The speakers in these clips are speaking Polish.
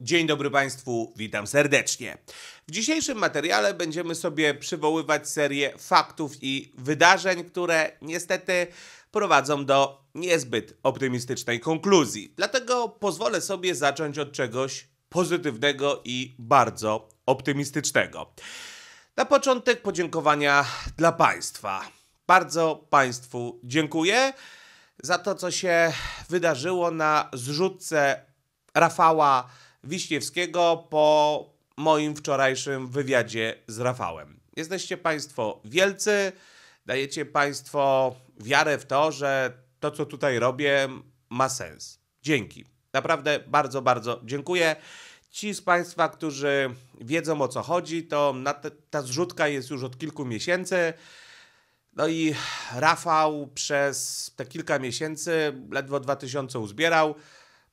Dzień dobry Państwu, witam serdecznie. W dzisiejszym materiale będziemy sobie przywoływać serię faktów i wydarzeń, które niestety prowadzą do niezbyt optymistycznej konkluzji. Dlatego pozwolę sobie zacząć od czegoś pozytywnego i bardzo optymistycznego. Na początek podziękowania dla Państwa. Bardzo Państwu dziękuję za to, co się wydarzyło na zrzutce Rafała Wiśniewskiego po moim wczorajszym wywiadzie z Rafałem. Jesteście Państwo wielcy, dajecie Państwo wiarę w to, że to, co tutaj robię, ma sens. Dzięki. Naprawdę bardzo, bardzo dziękuję. Ci z Państwa, którzy wiedzą o co chodzi, to te, ta zrzutka jest już od kilku miesięcy. No i Rafał przez te kilka miesięcy ledwo 2000 uzbierał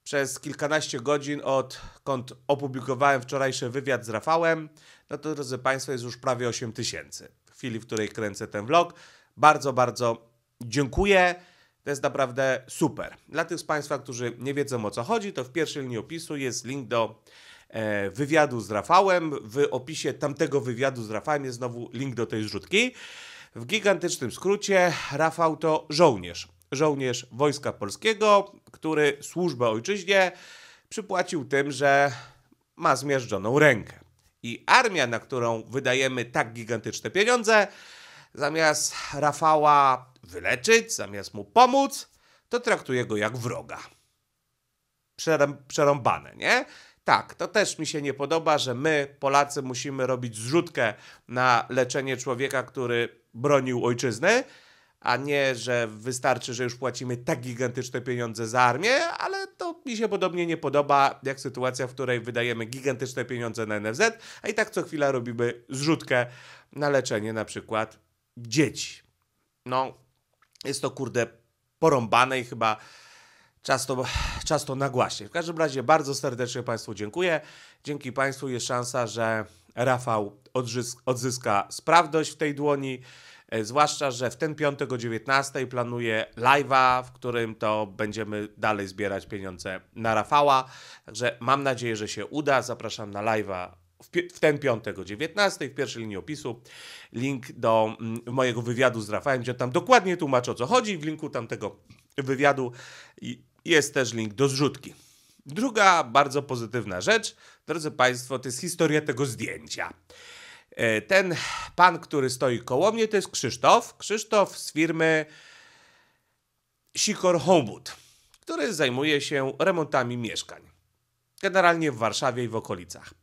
przez kilkanaście godzin, odkąd opublikowałem wczorajszy wywiad z Rafałem, no to drodzy Państwo, jest już prawie 8 tysięcy w chwili, w której kręcę ten vlog. Bardzo, bardzo dziękuję. To jest naprawdę super. Dla tych z Państwa, którzy nie wiedzą o co chodzi, to w pierwszej linii opisu jest link do e, wywiadu z Rafałem. W opisie tamtego wywiadu z Rafałem jest znowu link do tej zrzutki. W gigantycznym skrócie, Rafał to żołnierz żołnierz Wojska Polskiego, który służbę ojczyźnie przypłacił tym, że ma zmiażdżoną rękę. I armia, na którą wydajemy tak gigantyczne pieniądze, zamiast Rafała wyleczyć, zamiast mu pomóc, to traktuje go jak wroga. przerąbane, nie? Tak, to też mi się nie podoba, że my, Polacy, musimy robić zrzutkę na leczenie człowieka, który bronił ojczyzny, a nie, że wystarczy, że już płacimy tak gigantyczne pieniądze za armię, ale to mi się podobnie nie podoba, jak sytuacja, w której wydajemy gigantyczne pieniądze na NFZ, a i tak co chwila robimy zrzutkę na leczenie na przykład dzieci. No, jest to kurde porąbane i chyba czas to, czas to nagłaśnie. W każdym razie bardzo serdecznie Państwu dziękuję. Dzięki Państwu jest szansa, że Rafał odzyska sprawność w tej dłoni. E, zwłaszcza, że w ten piątek o 19 planuję live'a, w którym to będziemy dalej zbierać pieniądze na Rafała. Także mam nadzieję, że się uda. Zapraszam na live'a w, ten piątek o 19 w pierwszej linii opisu link do mm, mojego wywiadu z Rafałem, gdzie tam dokładnie tłumaczę o co chodzi. W linku tamtego wywiadu jest też link do zrzutki. Druga bardzo pozytywna rzecz, drodzy Państwo, to jest historia tego zdjęcia. E, ten pan, który stoi koło mnie, to jest Krzysztof. Krzysztof z firmy Sikor Homebud, który zajmuje się remontami mieszkań. Generalnie w Warszawie i w okolicach.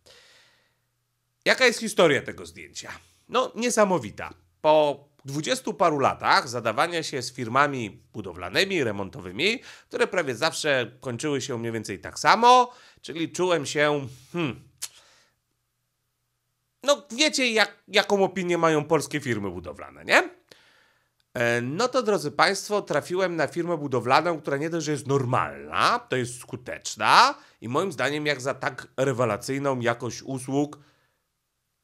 Jaka jest historia tego zdjęcia? No, niesamowita. Po dwudziestu paru latach zadawania się z firmami budowlanymi, remontowymi, które prawie zawsze kończyły się mniej więcej tak samo, czyli czułem się, hmm, no wiecie, jak, jaką opinię mają polskie firmy budowlane, nie? E, no to drodzy Państwo, trafiłem na firmę budowlaną, która nie dość, że jest normalna, to jest skuteczna i moim zdaniem, jak za tak rewelacyjną jakość usług,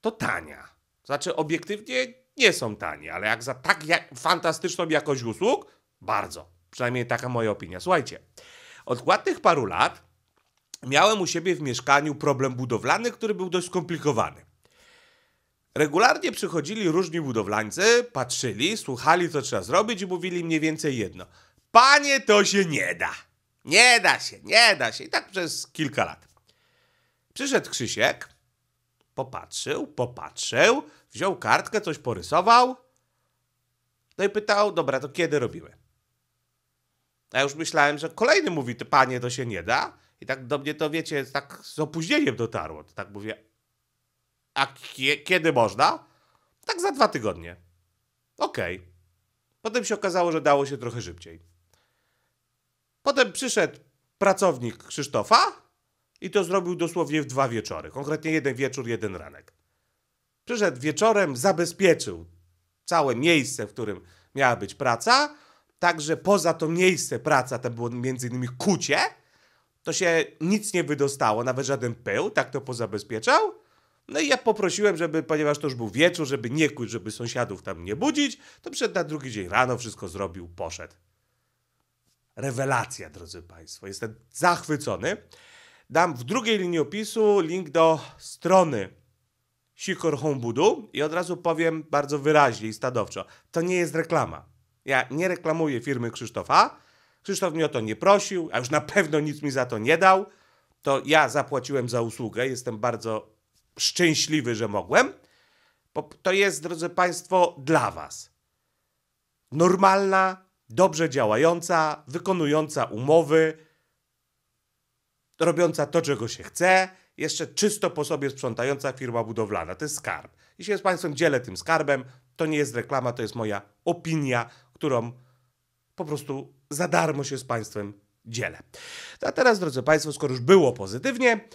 to tania. Znaczy, obiektywnie nie są tanie, ale jak za tak jak fantastyczną jakość usług, bardzo. Przynajmniej taka moja opinia. Słuchajcie, od ładnych paru lat miałem u siebie w mieszkaniu problem budowlany, który był dość skomplikowany. Regularnie przychodzili różni budowlańcy, patrzyli, słuchali co trzeba zrobić i mówili mniej więcej jedno. Panie, to się nie da. Nie da się, nie da się. I tak przez kilka lat. Przyszedł Krzysiek, popatrzył, popatrzył, wziął kartkę, coś porysował. No i pytał, dobra, to kiedy robimy? A ja już myślałem, że kolejny mówi, panie, to się nie da. I tak do mnie to, wiecie, tak z opóźnieniem dotarło. To tak mówię, a kie, kiedy można? Tak za dwa tygodnie. Okej. Okay. Potem się okazało, że dało się trochę szybciej. Potem przyszedł pracownik Krzysztofa i to zrobił dosłownie w dwa wieczory. Konkretnie jeden wieczór, jeden ranek. Przyszedł wieczorem, zabezpieczył całe miejsce, w którym miała być praca. Także poza to miejsce praca, to było m.in. kucie, to się nic nie wydostało, nawet żaden pył, tak to pozabezpieczał. No i ja poprosiłem, żeby, ponieważ to już był wieczór, żeby nie kuć, żeby sąsiadów tam nie budzić, to przed na drugi dzień rano wszystko zrobił, poszedł. Rewelacja, drodzy Państwo. Jestem zachwycony. Dam w drugiej linii opisu link do strony Sikor Hombudu i od razu powiem bardzo wyraźnie i stanowczo. To nie jest reklama. Ja nie reklamuję firmy Krzysztofa. Krzysztof mnie o to nie prosił, a już na pewno nic mi za to nie dał. To ja zapłaciłem za usługę. Jestem bardzo szczęśliwy, że mogłem, to jest, drodzy Państwo, dla Was normalna, dobrze działająca, wykonująca umowy, robiąca to, czego się chce, jeszcze czysto po sobie sprzątająca firma budowlana. To jest skarb. Jeśli się z Państwem dzielę tym skarbem, to nie jest reklama, to jest moja opinia, którą po prostu za darmo się z Państwem dzielę. No a teraz, drodzy Państwo, skoro już było pozytywnie,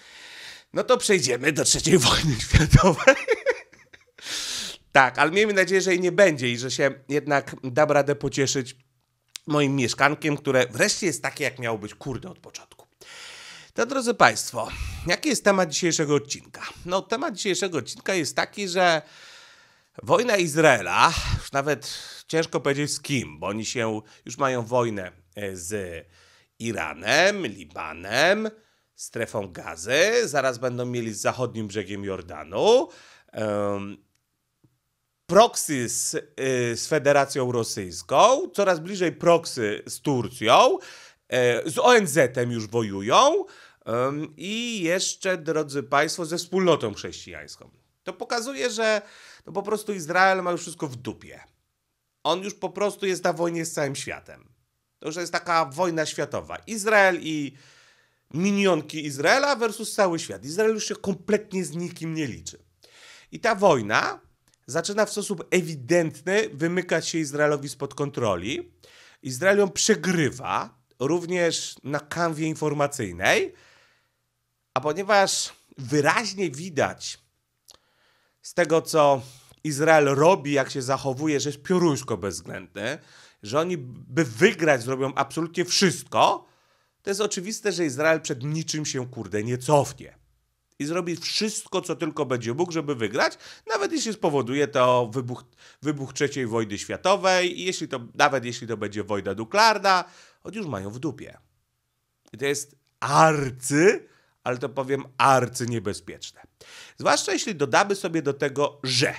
no to przejdziemy do trzeciej wojny światowej. tak, ale miejmy nadzieję, że jej nie będzie i że się jednak dam radę pocieszyć moim mieszkankiem, które wreszcie jest takie, jak miało być, kurde, od początku. To drodzy Państwo, jaki jest temat dzisiejszego odcinka? No, temat dzisiejszego odcinka jest taki, że wojna Izraela, już nawet ciężko powiedzieć z kim, bo oni się już mają wojnę e, z Iranem, Libanem, strefą gazy, zaraz będą mieli z zachodnim brzegiem Jordanu. Um, proxy z, y, z, Federacją Rosyjską, coraz bliżej proxy z Turcją, y, z ONZ-em już wojują y, i jeszcze, drodzy Państwo, ze wspólnotą chrześcijańską. To pokazuje, że no, po prostu Izrael ma już wszystko w dupie. On już po prostu jest na wojnie z całym światem. To już jest taka wojna światowa. Izrael i minionki Izraela versus cały świat. Izrael już się kompletnie z nikim nie liczy. I ta wojna zaczyna w sposób ewidentny wymykać się Izraelowi spod kontroli. Izrael ją przegrywa również na kanwie informacyjnej, a ponieważ wyraźnie widać z tego, co Izrael robi, jak się zachowuje, że jest pioruńsko bezwzględny, że oni by wygrać zrobią absolutnie wszystko, to jest oczywiste, że Izrael przed niczym się kurde nie cofnie. I zrobi wszystko, co tylko będzie Bóg, żeby wygrać, nawet jeśli spowoduje to wybuch, wybuch III wojny światowej, i jeśli to, nawet jeśli to będzie wojna duklarna, choć już mają w dupie. I to jest arcy, ale to powiem arcy niebezpieczne. Zwłaszcza jeśli dodamy sobie do tego, że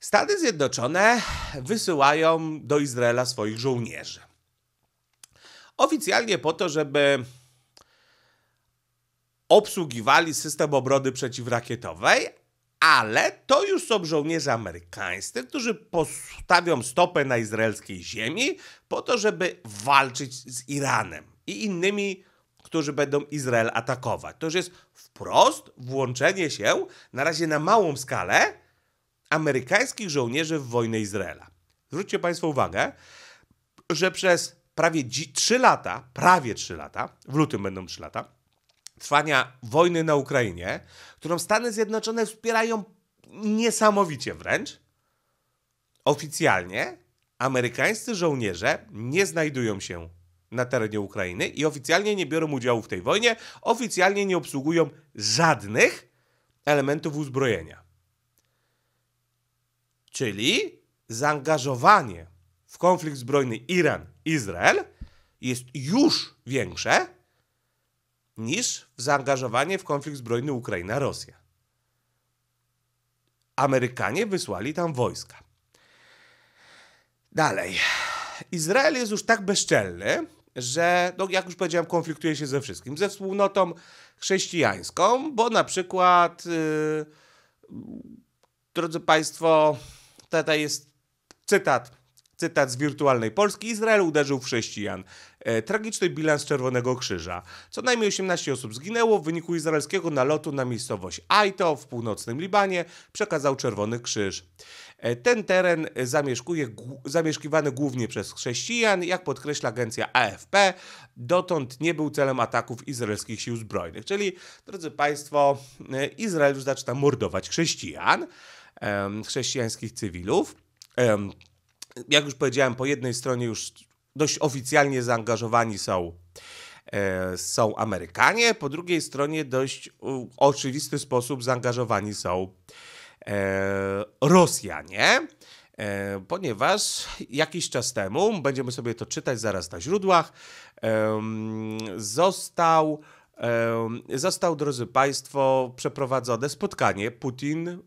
Stany Zjednoczone wysyłają do Izraela swoich żołnierzy. Oficjalnie po to, żeby obsługiwali system obrony przeciwrakietowej, ale to już są żołnierze amerykańscy, którzy postawią stopę na izraelskiej ziemi po to, żeby walczyć z Iranem i innymi, którzy będą Izrael atakować. To już jest wprost włączenie się, na razie na małą skalę, amerykańskich żołnierzy w wojnę Izraela. Zwróćcie Państwo uwagę, że przez prawie 3 lata, prawie 3 lata, w lutym będą 3 lata, trwania wojny na Ukrainie, którą Stany Zjednoczone wspierają niesamowicie wręcz, oficjalnie amerykańscy żołnierze nie znajdują się na terenie Ukrainy i oficjalnie nie biorą udziału w tej wojnie, oficjalnie nie obsługują żadnych elementów uzbrojenia. Czyli zaangażowanie w konflikt zbrojny Iran Izrael jest już większe niż zaangażowanie w konflikt zbrojny Ukraina-Rosja. Amerykanie wysłali tam wojska. Dalej. Izrael jest już tak bezczelny, że, no, jak już powiedziałem, konfliktuje się ze wszystkim. Ze wspólnotą chrześcijańską, bo na przykład, yy, drodzy Państwo, tutaj jest cytat Cytat z wirtualnej Polski: Izrael uderzył w chrześcijan. E, tragiczny bilans Czerwonego Krzyża. Co najmniej 18 osób zginęło w wyniku izraelskiego nalotu na miejscowość Aito w północnym Libanie, przekazał Czerwony Krzyż. E, ten teren zamieszkuje, zamieszkiwany głównie przez chrześcijan, jak podkreśla agencja AFP, dotąd nie był celem ataków izraelskich sił zbrojnych. Czyli, drodzy Państwo, e, Izrael już zaczyna mordować chrześcijan, chrześcijańskich cywilów jak już powiedziałem, po jednej stronie już dość oficjalnie zaangażowani są e, są Amerykanie, po drugiej stronie dość oczywisty sposób zaangażowani są e, Rosjanie, e, ponieważ jakiś czas temu, będziemy sobie to czytać zaraz na źródłach, został, został drodzy Państwo, przeprowadzone spotkanie Putin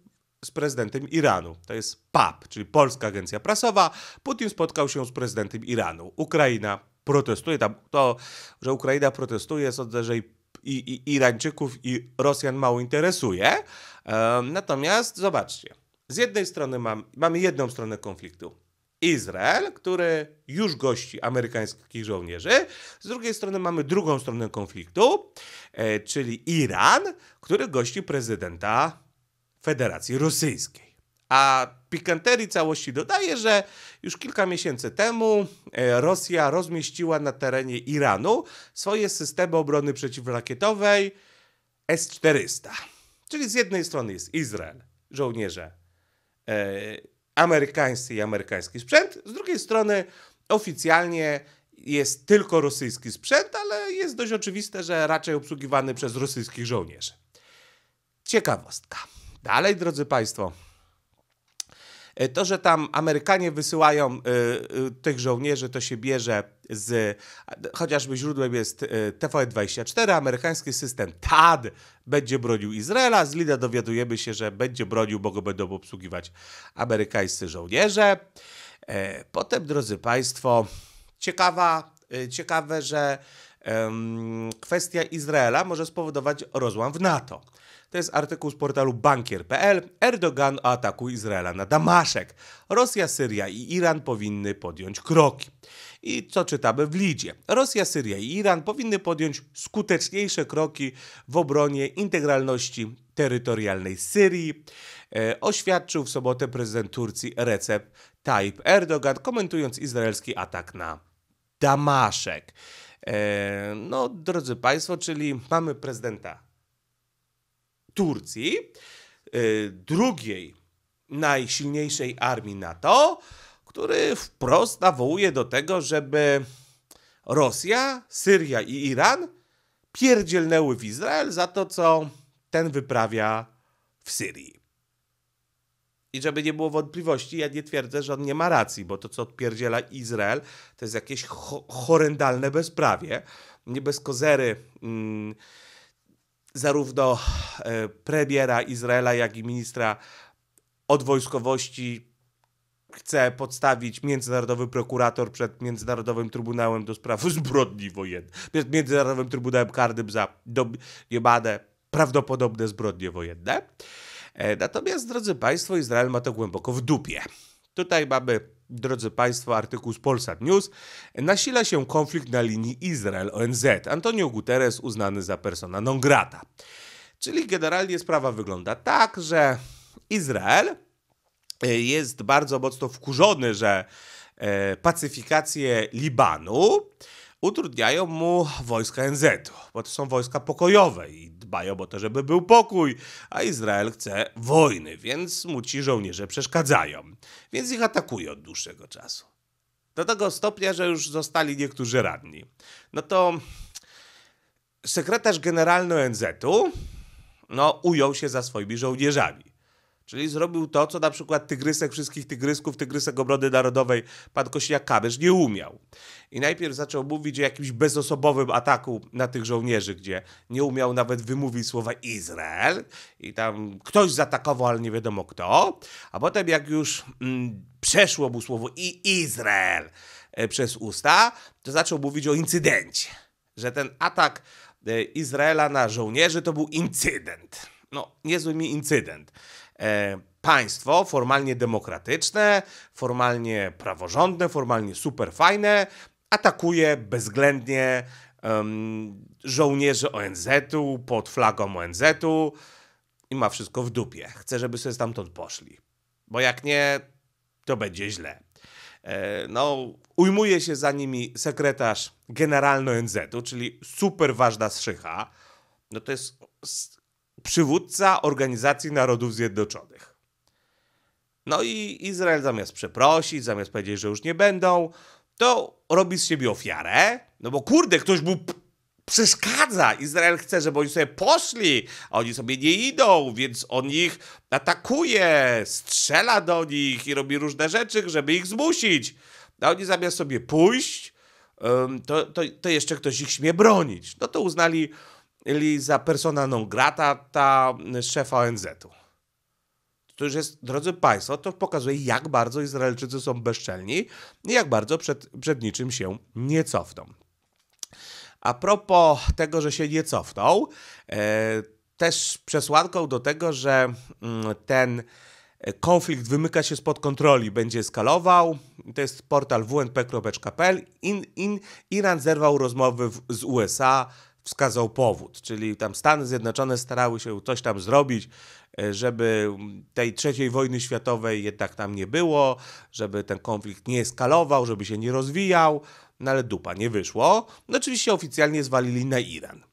z prezydentem Iranu. To jest PAP, czyli Polska Agencja Prasowa. Putin spotkał się z prezydentem Iranu. Ukraina protestuje tam. To, że Ukraina protestuje, sądzę, że i, i, i Irańczyków i Rosjan mało interesuje. Um, natomiast zobaczcie, z jednej strony mam, mamy jedną stronę konfliktu. Izrael, który już gości amerykańskich żołnierzy. Z drugiej strony mamy drugą stronę konfliktu, e, czyli Iran, który gości prezydenta Federacji Rosyjskiej. A pikanterii całości dodaje, że już kilka miesięcy temu e, Rosja rozmieściła na terenie Iranu swoje systemy obrony przeciwrakietowej S-400. Czyli z jednej strony jest Izrael, żołnierze e, amerykańscy i amerykański sprzęt, z drugiej strony oficjalnie jest tylko rosyjski sprzęt, ale jest dość oczywiste, że raczej obsługiwany przez rosyjskich żołnierzy. Ciekawostka. Dalej, drodzy Państwo, e, to, że tam Amerykanie wysyłają y, y, tych żołnierzy, to się bierze z chociażby źródłem jest y, TVN24, amerykański system TAD będzie bronił Izraela. Z Lida dowiadujemy się, że będzie bronił, bo go będą obsługiwać amerykańscy żołnierze. Potem, drodzy Państwo, ciekawa, ciekawe, że kwestia Izraela może spowodować rozłam w NATO. To jest artykuł z portalu bankier.pl. Erdogan ataku Izraela na Damaszek. Rosja, Syria i Iran powinny podjąć kroki. I co czytamy w Lidzie? Rosja, Syria i Iran powinny podjąć skuteczniejsze kroki w obronie integralności terytorialnej Syrii, e, oświadczył w sobotę prezydent Turcji Recep Tayyip Erdogan, komentując izraelski atak na Damaszek. E, no, drodzy Państwo, czyli mamy prezydenta Turcji, y, drugiej najsilniejszej armii NATO, który wprost nawołuje do tego, żeby Rosja, Syria i Iran pierdzielnęły w Izrael za to, co ten wyprawia w Syrii. I żeby nie było wątpliwości, ja nie twierdzę, że on nie ma racji, bo to, co odpierdziela Izrael, to jest jakieś ho horrendalne bezprawie. Nie bez kozery. Mm, zarówno e, premiera Izraela, jak i ministra odwojskowości chce podstawić międzynarodowy prokurator przed Międzynarodowym Trybunałem do Spraw Zbrodni Wojennych, przed Międzynarodowym Trybunałem Karnym za do, niebane prawdopodobne zbrodnie wojenne. E, natomiast, drodzy Państwo, Izrael ma to głęboko w dupie. Tutaj mamy, drodzy Państwo, artykuł z Polsat News. Nasila się konflikt na linii Izrael-ONZ. Antonio Guterres uznany za persona non grata. Czyli generalnie sprawa wygląda tak, że Izrael e, jest bardzo mocno wkurzony, że e, pacyfikację Libanu utrudniają mu wojska NZ, bo to są wojska pokojowe i dbają o to, żeby był pokój, a Izrael chce wojny, więc mu ci żołnierze przeszkadzają, więc ich atakuje od dłuższego czasu. Do tego stopnia, że już zostali niektórzy radni. No to sekretarz generalny ONZ-u no, ujął się za swoimi żołnierzami. Czyli zrobił to, co na przykład tygrysek wszystkich tygrysków, tygrysek obrony narodowej, pan Kośniak-Kamysz nie umiał. I najpierw zaczął mówić o jakimś bezosobowym ataku na tych żołnierzy, gdzie nie umiał nawet wymówić słowa Izrael i tam ktoś zaatakował, ale nie wiadomo kto. A potem jak już mm, przeszło mu słowo i Izrael e, przez usta, to zaczął mówić o incydencie. Że ten atak e, Izraela na żołnierzy to był incydent. No, niezły mi incydent. E, państwo formalnie demokratyczne, formalnie praworządne, formalnie superfajne atakuje bezwzględnie żołnierzy ONZ-u pod flagą ONZ-u i ma wszystko w dupie. Chce, żeby sobie stamtąd poszli. Bo jak nie, to będzie źle. E, no, ujmuje się za nimi sekretarz generalny ONZ-u, czyli super ważna strzycha. No to jest przywódca Organizacji Narodów Zjednoczonych. No i Izrael zamiast przeprosić, zamiast powiedzieć, że już nie będą, to robi z siebie ofiarę, no bo kurde, ktoś mu przeszkadza. Izrael chce, żeby oni sobie poszli, a oni sobie nie idą, więc on ich atakuje, strzela do nich i robi różne rzeczy, żeby ich zmusić. A oni zamiast sobie pójść, to, to, to jeszcze ktoś ich śmie bronić. No to uznali, ili za persona non grata ta szefa ONZ-u. To już jest, drodzy Państwo, to pokazuje, jak bardzo Izraelczycy są bezczelni i jak bardzo przed, przed niczym się nie cofną. A propos tego, że się nie cofną, e, też przesłanką do tego, że mm, ten e, konflikt wymyka się spod kontroli, będzie eskalował. To jest portal wnp.pl. In, in, Iran zerwał rozmowy w, z USA wskazał powód, czyli tam Stany Zjednoczone starały się coś tam zrobić, e, żeby tej trzeciej wojny światowej jednak tam nie było, żeby ten konflikt nie eskalował, żeby się nie rozwijał, no ale dupa, nie wyszło. No oczywiście oficjalnie zwalili na Iran.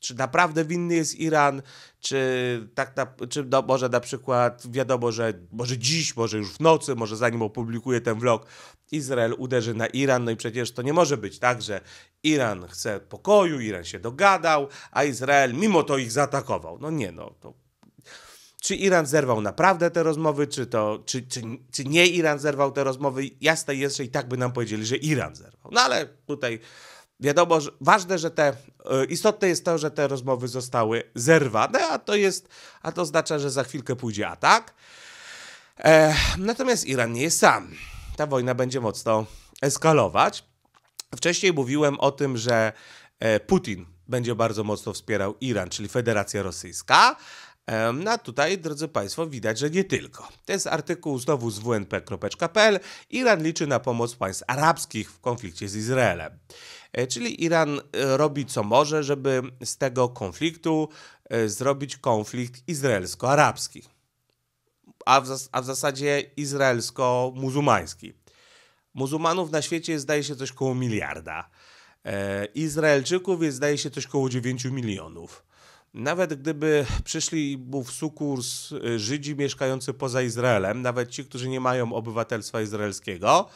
Czy naprawdę winny jest Iran, czy, tak na, czy no, może na przykład wiadomo, że może dziś, może już w nocy, może zanim opublikuję ten vlog, Izrael uderzy na Iran, no i przecież to nie może być tak, że Iran chce pokoju, Iran się dogadał, a Izrael mimo to ich zaatakował. No nie, no to czy Iran zerwał naprawdę te rozmowy, czy, to, czy, czy, czy nie Iran zerwał te rozmowy. Jasne jest, że i tak by nam powiedzieli, że Iran zerwał. No ale tutaj wiadomo, że ważne, że te, y, istotne jest to, że te rozmowy zostały zerwane, a to jest, a to oznacza, że za chwilkę pójdzie atak. E, natomiast Iran nie jest sam. Ta wojna będzie mocno eskalować. Wcześniej mówiłem o tym, że e, Putin będzie bardzo mocno wspierał Iran, czyli Federacja Rosyjska, no a tutaj, drodzy Państwo, widać, że nie tylko. To jest artykuł znowu z wnp.pl. Iran liczy na pomoc państw arabskich w konflikcie z Izraelem. E, czyli Iran e, robi co może, żeby z tego konfliktu e, zrobić konflikt izraelsko-arabski, a w, zas- a w zasadzie izraelsko-muzułmański. Muzułmanów na świecie jest, zdaje się coś koło miliarda. Izraelczyków jest, zdaje się coś koło 9 milionów. Nawet gdyby przyszli mu w sukurs y, Żydzi mieszkający poza Izraelem, nawet ci, którzy nie mają obywatelstwa izraelskiego,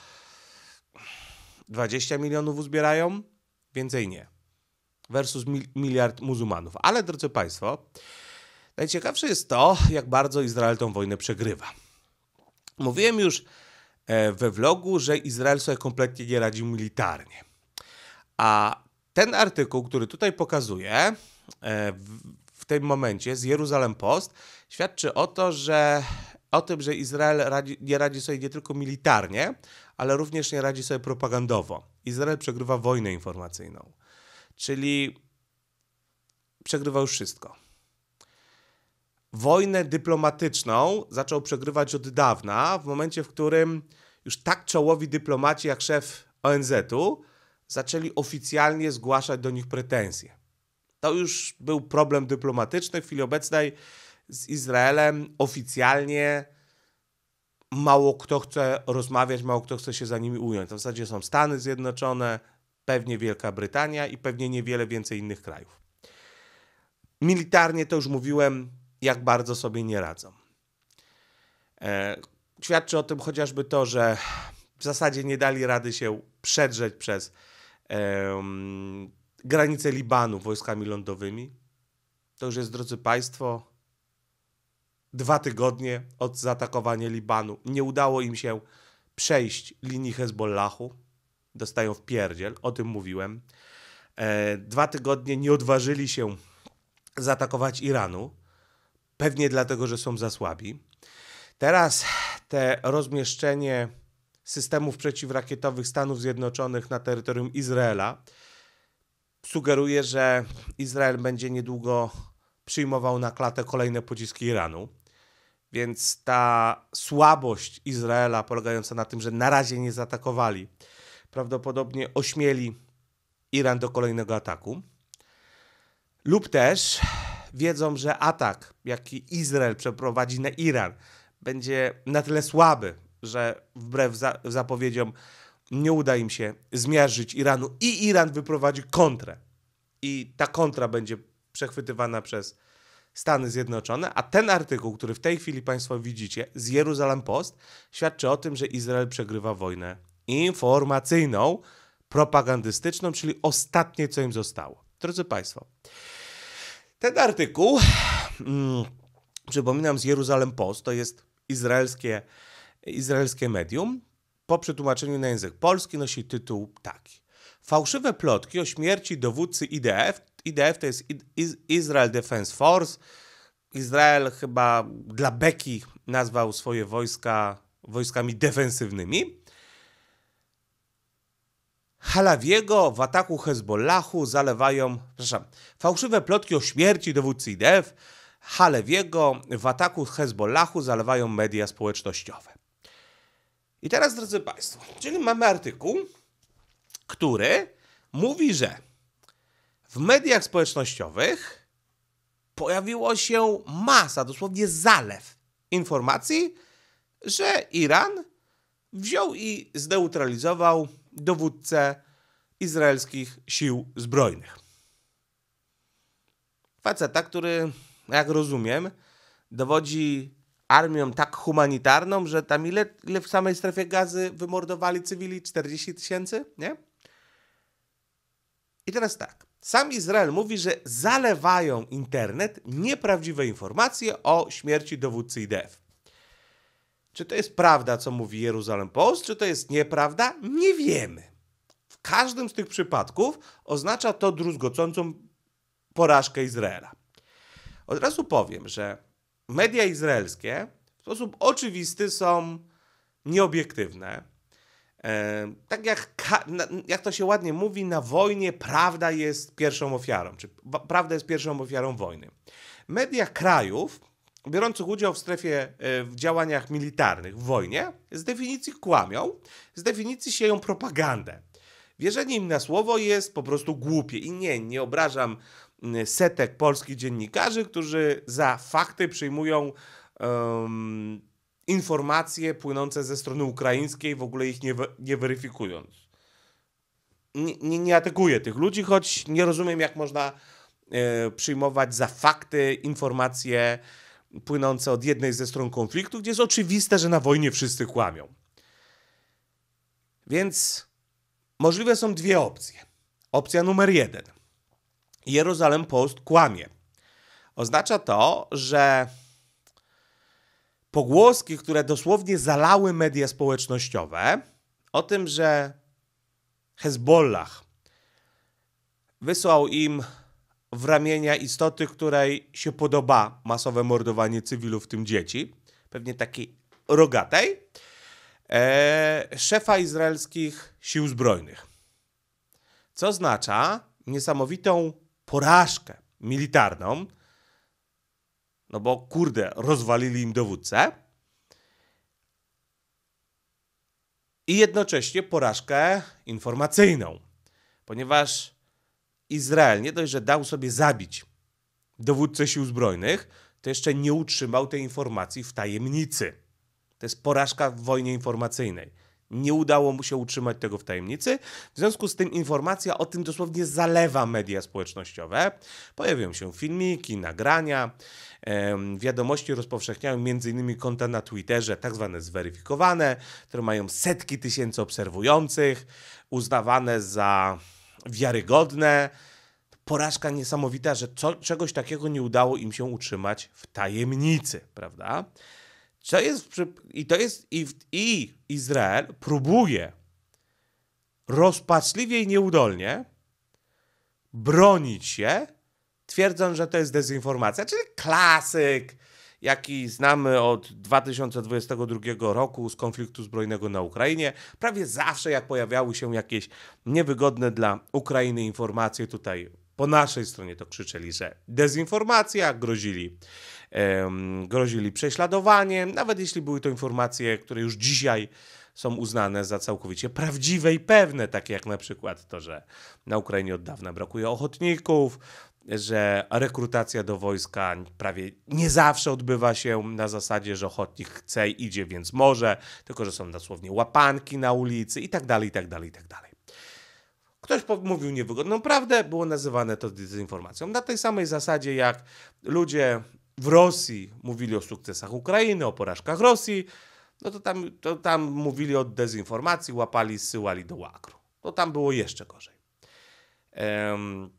20 milionów uzbierają, więcej nie. Versus miliard muzułmanów. Ale drodzy Państwo, najciekawsze jest to, jak bardzo Izrael tą wojnę przegrywa. Mówiłem już e, we vlogu, że Izrael sobie kompletnie nie radził militarnie. A ten artykuł, który tutaj pokazuję, E, w tym momencie z Jeruzalem Post świadczy o to, że o tym, że Izrael radzi, nie radzi sobie nie tylko militarnie, ale również nie radzi sobie propagandowo. Izrael przegrywa wojnę informacyjną, czyli przegrywa już wszystko. Wojnę dyplomatyczną zaczął przegrywać od dawna, w momencie, w którym już tak czołowi dyplomaci jak szef ONZ-u zaczęli oficjalnie zgłaszać do nich pretensje. To już był problem dyplomatyczny. W chwili obecnej z Izraelem oficjalnie mało kto chce rozmawiać, mało kto chce się za nimi ująć. W zasadzie są Stany Zjednoczone, pewnie Wielka Brytania i pewnie niewiele więcej innych krajów. Militarnie to już mówiłem, jak bardzo sobie nie radzą. E, świadczy o tym chociażby to, że w zasadzie nie dali rady się przedrzeć przez granicę Libanu wojskami lądowymi. To już jest, drodzy Państwo, dwa tygodnie od zaatakowania Libanu. Nie udało im się przejść linii Hezbollahu. Dostają w pierdziel, o tym mówiłem. E, dwa tygodnie nie odważyli się zaatakować Iranu. Pewnie dlatego, że są za słabi. Teraz te rozmieszczenie systemów przeciwrakietowych Stanów Zjednoczonych na terytorium Izraela sugeruje, że Izrael będzie niedługo przyjmował na klatę kolejne pociski Iranu. Więc ta słabość Izraela, polegająca na tym, że na razie nie zaatakowali, prawdopodobnie ośmieli Iran do kolejnego ataku. Lub też wiedzą, że atak, jaki Izrael przeprowadzi na Iran, będzie na tyle słaby, że wbrew za zapowiedziom nie uda im się zmierzyć Iranu i Iran wyprowadzi kontrę. I ta kontra będzie przechwytywana przez Stany Zjednoczone, a ten artykuł, który w tej chwili Państwo widzicie z Jeruzalem Post, świadczy o tym, że Izrael przegrywa wojnę informacyjną, propagandystyczną, czyli ostatnie, co im zostało. Drodzy Państwo, ten artykuł, mm, przypominam, z Jeruzalem Post, to jest izraelskie, izraelskie medium, po przetłumaczeniu na język polski nosi tytuł taki. Fałszywe plotki o śmierci dowódcy IDF, IDF to jest Israel Defense Force, Izrael chyba dla beki nazwał swoje wojska wojskami defensywnymi. Halawiego w ataku Hezbollahu zalewają, przepraszam, fałszywe plotki o śmierci dowódcy IDF. Halewiego w ataku Hezbollahu zalewają media społecznościowe. I teraz, drodzy Państwo, czyli mamy artykuł, który mówi, że w mediach społecznościowych pojawiło się masa, dosłownie zalew informacji, że Iran wziął i zneutralizował dowódcę izraelskich sił zbrojnych. Faceta, który, jak rozumiem, dowodzi armią tak humanitarną, że tam ile, ile w samej strefie gazy wymordowali cywili? 40 tysięcy, nie? I teraz tak. Sam Izrael mówi, że zalewają internet nieprawdziwe informacje o śmierci dowódcy IDF. Czy to jest prawda, co mówi Jeruzalem Post, czy to jest nieprawda? Nie wiemy. W każdym z tych przypadków oznacza to druzgocącą porażkę Izraela. Od razu powiem, że media izraelskie w sposób oczywisty są nieobiektywne. E, tak jak, jak to się ładnie mówi, na wojnie prawda jest pierwszą ofiarą, czy prawda jest pierwszą ofiarą wojny. Media krajów biorących udział w strefie, e, w działaniach militarnych, w wojnie, z definicji kłamią, z definicji sieją propagandę. Wierzenie im na słowo jest po prostu głupie. I nie, nie obrażam setek polskich dziennikarzy, którzy za fakty przyjmują um, informacje płynące ze strony ukraińskiej, w ogóle ich nie, nie weryfikując. Nie, nie, nie tych ludzi, choć nie rozumiem, jak można e, przyjmować za fakty informacje płynące od jednej ze stron konfliktu, gdzie jest oczywiste, że na wojnie wszyscy kłamią. Więc możliwe są dwie opcje. Opcja numer jeden – Jeruzalem Post kłamie. Oznacza to, że pogłoski, które dosłownie zalały media społecznościowe o tym, że Hezbollah wysłał im w ramienia istoty, której się podoba masowe mordowanie cywilów, w tym dzieci, pewnie takiej rogatej, e, szefa izraelskich sił zbrojnych. Co oznacza niesamowitą porażkę militarną, no bo kurde, rozwalili im dowódcę, i jednocześnie porażkę informacyjną, ponieważ Izrael nie dość, że dał sobie zabić dowódcę sił zbrojnych, to jeszcze nie utrzymał tej informacji w tajemnicy. To jest porażka w wojnie informacyjnej. Nie udało mu się utrzymać tego w tajemnicy. W związku z tym informacja o tym dosłownie zalewa media społecznościowe. Pojawiają się filmiki, nagrania. Wiadomości rozpowszechniają m.in. konta na Twitterze, tak zwane zweryfikowane, które mają setki tysięcy obserwujących, uznawane za wiarygodne. Porażka niesamowita, że co, czegoś takiego nie udało im się utrzymać w tajemnicy, prawda? To jest, I to jest. I, I Izrael próbuje rozpaczliwie i nieudolnie bronić się, twierdząc, że to jest dezinformacja, czyli klasyk, jaki znamy od 2022 roku z konfliktu zbrojnego na Ukrainie. Prawie zawsze, jak pojawiały się jakieś niewygodne dla Ukrainy informacje tutaj po naszej stronie to krzyczeli, że dezinformacja, grozili grozili prześladowaniem, nawet jeśli były to informacje, które już dzisiaj są uznane za całkowicie prawdziwe i pewne, takie jak na przykład to, że na Ukrainie od dawna brakuje ochotników, że rekrutacja do wojska prawie nie zawsze odbywa się na zasadzie, że ochotnik chce, i idzie, więc może, tylko że są dosłownie łapanki na ulicy i tak dalej, i tak dalej, i tak dalej. Ktoś mówił niewygodną prawdę, było nazywane to dezinformacją. Na tej samej zasadzie jak ludzie w Rosji mówili o sukcesach Ukrainy, o porażkach Rosji, no to tam, to tam mówili o dezinformacji, łapali, syłali do łakru. To tam było jeszcze gorzej. Um,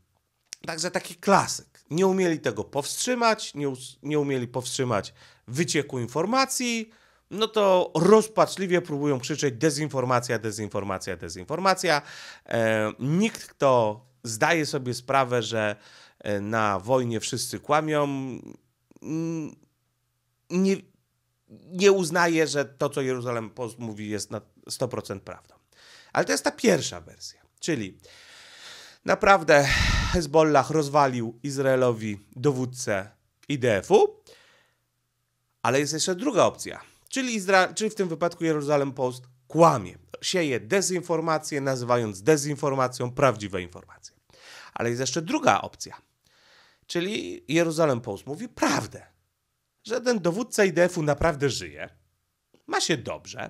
także taki klasyk. Nie umieli tego powstrzymać, nie, nie umieli powstrzymać wycieku informacji, no to rozpaczliwie próbują krzyczeć dezinformacja, dezinformacja, dezinformacja. E, nikt, kto zdaje sobie sprawę, że e, na wojnie wszyscy kłamią, Mm, nie, nie uznaje, że to, co Jeruzalem Post mówi, jest na 100% prawdą. Ale to jest ta pierwsza wersja, czyli naprawdę Hezbollah rozwalił Izraelowi dowódcę IDF-u, ale jest jeszcze druga opcja, czyli, Izra czyli w tym wypadku Jeruzalem Post kłamie, sieje dezinformację, nazywając dezinformacją prawdziwe informacje. Ale jest jeszcze druga opcja – Czyli Jeruzalem Post mówi prawdę, że ten dowódca IDF-u naprawdę żyje, ma się dobrze.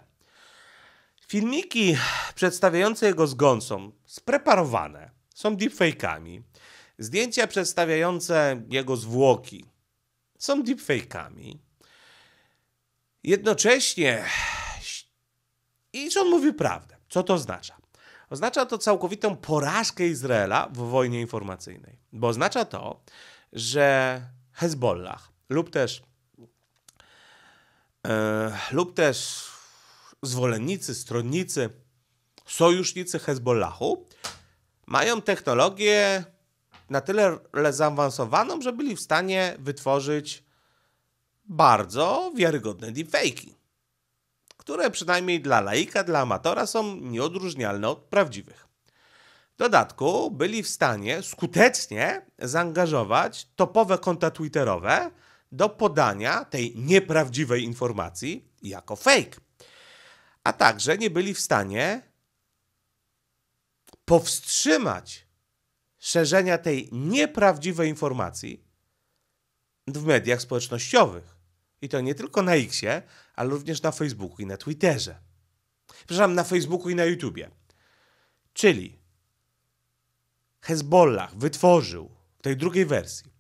Filmiki przedstawiające jego zgon są spreparowane, są deepfake'ami. Zdjęcia przedstawiające jego zwłoki są deepfake'ami. Jednocześnie i on mówi prawdę. Co to oznacza? Oznacza to całkowitą porażkę Izraela w wojnie informacyjnej, bo oznacza to, że Hezbollah lub też e, lub też zwolennicy, stronnicy, sojusznicy Hezbollahu mają technologię na tyle zaawansowaną, że byli w stanie wytworzyć bardzo wiarygodne deepfake'i, które przynajmniej dla laika, dla amatora są nieodróżnialne od prawdziwych dodatku byli w stanie skutecznie zaangażować topowe konta twitterowe do podania tej nieprawdziwej informacji jako fake. A także nie byli w stanie powstrzymać szerzenia tej nieprawdziwej informacji w mediach społecznościowych. I to nie tylko na Xie, ale również na Facebooku i na Twitterze. Przepraszam, na Facebooku i na YouTubie. Czyli Hezbollah wytworzył, w tej drugiej wersji,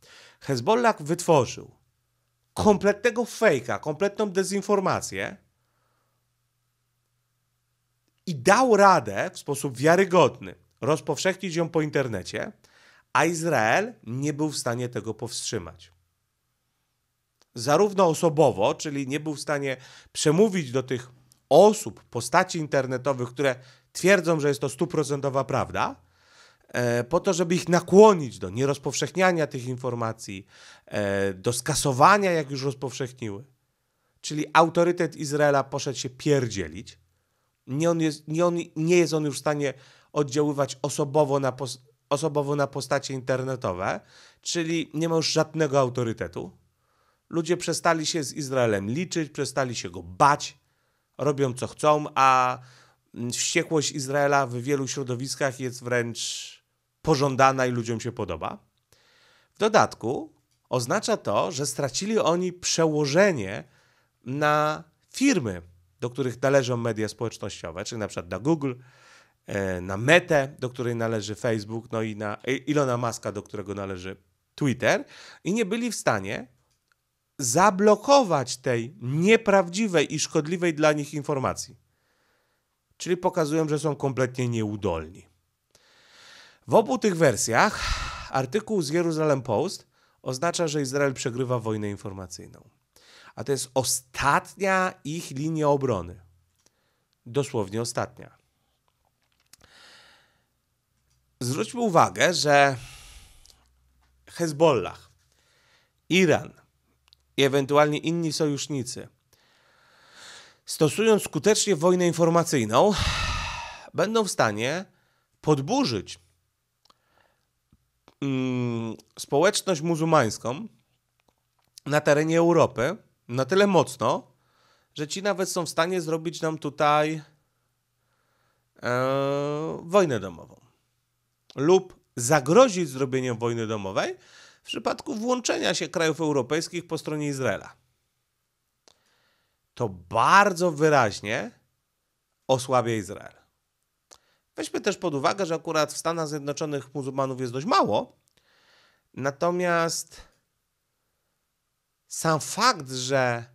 Hezbollah wytworzył kompletnego fejka, kompletną dezinformację i dał radę w sposób wiarygodny rozpowszechnić ją po internecie, a Izrael nie był w stanie tego powstrzymać. Zarówno osobowo, czyli nie był w stanie przemówić do tych osób, postaci internetowych, które twierdzą, że jest to stuprocentowa prawda, E, po to, żeby ich nakłonić do nierozpowszechniania tych informacji, e, do skasowania, jak już rozpowszechniły. Czyli autorytet Izraela poszedł się pierdzielić. Nie, on jest, nie, on, nie jest on już w stanie oddziaływać osobowo na, pos, osobowo na postacie internetowe, czyli nie ma już żadnego autorytetu. Ludzie przestali się z Izraelem liczyć, przestali się go bać, robią co chcą, a mm, wściekłość Izraela w wielu środowiskach jest wręcz pożądana i ludziom się podoba. W dodatku oznacza to, że stracili oni przełożenie na firmy, do których należą media społecznościowe, czyli na przykład na Google, e, na Metę, do której należy Facebook, no i na e, Ilona Maska, do którego należy Twitter, i nie byli w stanie zablokować tej nieprawdziwej i szkodliwej dla nich informacji. Czyli pokazują, że są kompletnie nieudolni. W obu tych wersjach artykuł z Jerusalem Post oznacza, że Izrael przegrywa wojnę informacyjną. A to jest ostatnia ich linia obrony. Dosłownie ostatnia. Zwróćmy uwagę, że Hezbollah, Iran i ewentualnie inni sojusznicy, stosując skutecznie wojnę informacyjną, będą w stanie podburzyć Mm, społeczność muzułmańską na terenie Europy na tyle mocno, że ci nawet są w stanie zrobić nam tutaj e, wojnę domową. Lub zagrozić zrobieniem wojny domowej w przypadku włączenia się krajów europejskich po stronie Izraela. To bardzo wyraźnie osłabia Izrael. Weźmy też pod uwagę, że akurat w Stanach Zjednoczonych muzułmanów jest dość mało, natomiast sam fakt, że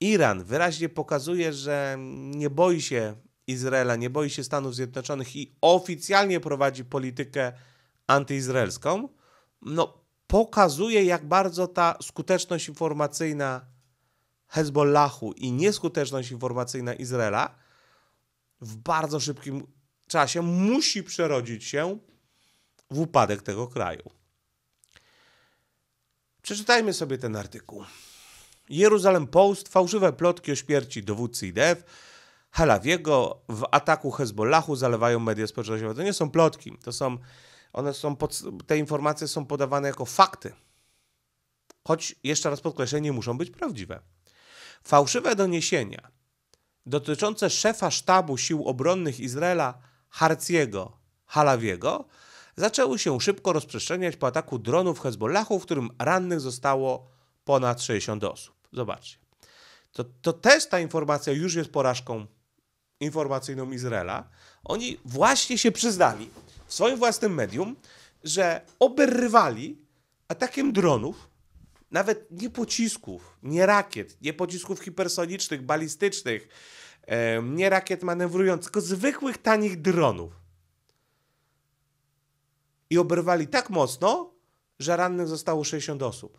Iran wyraźnie pokazuje, że nie boi się Izraela, nie boi się Stanów Zjednoczonych i oficjalnie prowadzi politykę antyizraelską, no pokazuje, jak bardzo ta skuteczność informacyjna Hezbollahu i nieskuteczność informacyjna Izraela w bardzo szybkim czasie musi przerodzić się w upadek tego kraju. Przeczytajmy sobie ten artykuł. Jeruzalem Post, fałszywe plotki o śmierci dowódcy IDF, Halawiego w ataku Hezbollahu zalewają media społecznościowe. To nie są plotki, to są, one są pod, te informacje są podawane jako fakty. Choć, jeszcze raz podkreślę, nie muszą być prawdziwe. Fałszywe doniesienia dotyczące szefa sztabu sił obronnych Izraela Harciego Halawiego, zaczęły się szybko rozprzestrzeniać po ataku dronów Hezbollahu, w którym rannych zostało ponad 60 osób. Zobaczcie. To, to też ta informacja już jest porażką informacyjną Izraela. Oni właśnie się przyznali w swoim własnym medium, że oberwali atakiem dronów, nawet nie pocisków, nie rakiet, nie pocisków hipersonicznych, balistycznych, nie rakiet manewrujących, tylko zwykłych, tanich dronów. I oberwali tak mocno, że rannych zostało 60 osób.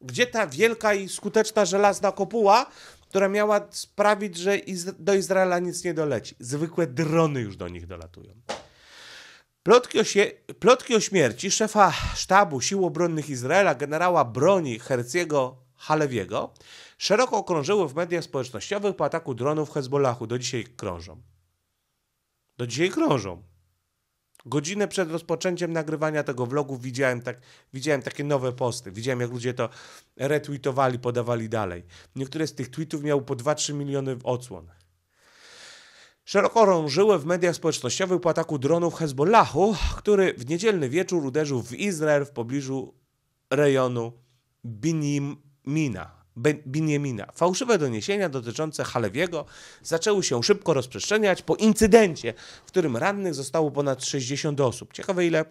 Gdzie ta wielka i skuteczna żelazna kopuła, która miała sprawić, że do Izraela nic nie doleci? Zwykłe drony już do nich dolatują. Plotki o, plotki o śmierci szefa sztabu sił obronnych Izraela, generała broni Herciego Halewiego, szeroko krążyły w mediach społecznościowych po ataku dronów Hezbollahu. Do dzisiaj krążą. Do dzisiaj krążą. Godzinę przed rozpoczęciem nagrywania tego vlogu widziałem, tak, widziałem takie nowe posty. Widziałem, jak ludzie to retweetowali, podawali dalej. Niektóre z tych tweetów miały po 2-3 miliony odsłon. Szeroko rążyły w mediach społecznościowych po ataku dronów Hezbollahu, który w niedzielny wieczór uderzył w Izrael w pobliżu rejonu Binimina binjemina Fałszywe doniesienia dotyczące Halewiego zaczęły się szybko rozprzestrzeniać po incydencie, w którym rannych zostało ponad 60 osób. Ciekawe ile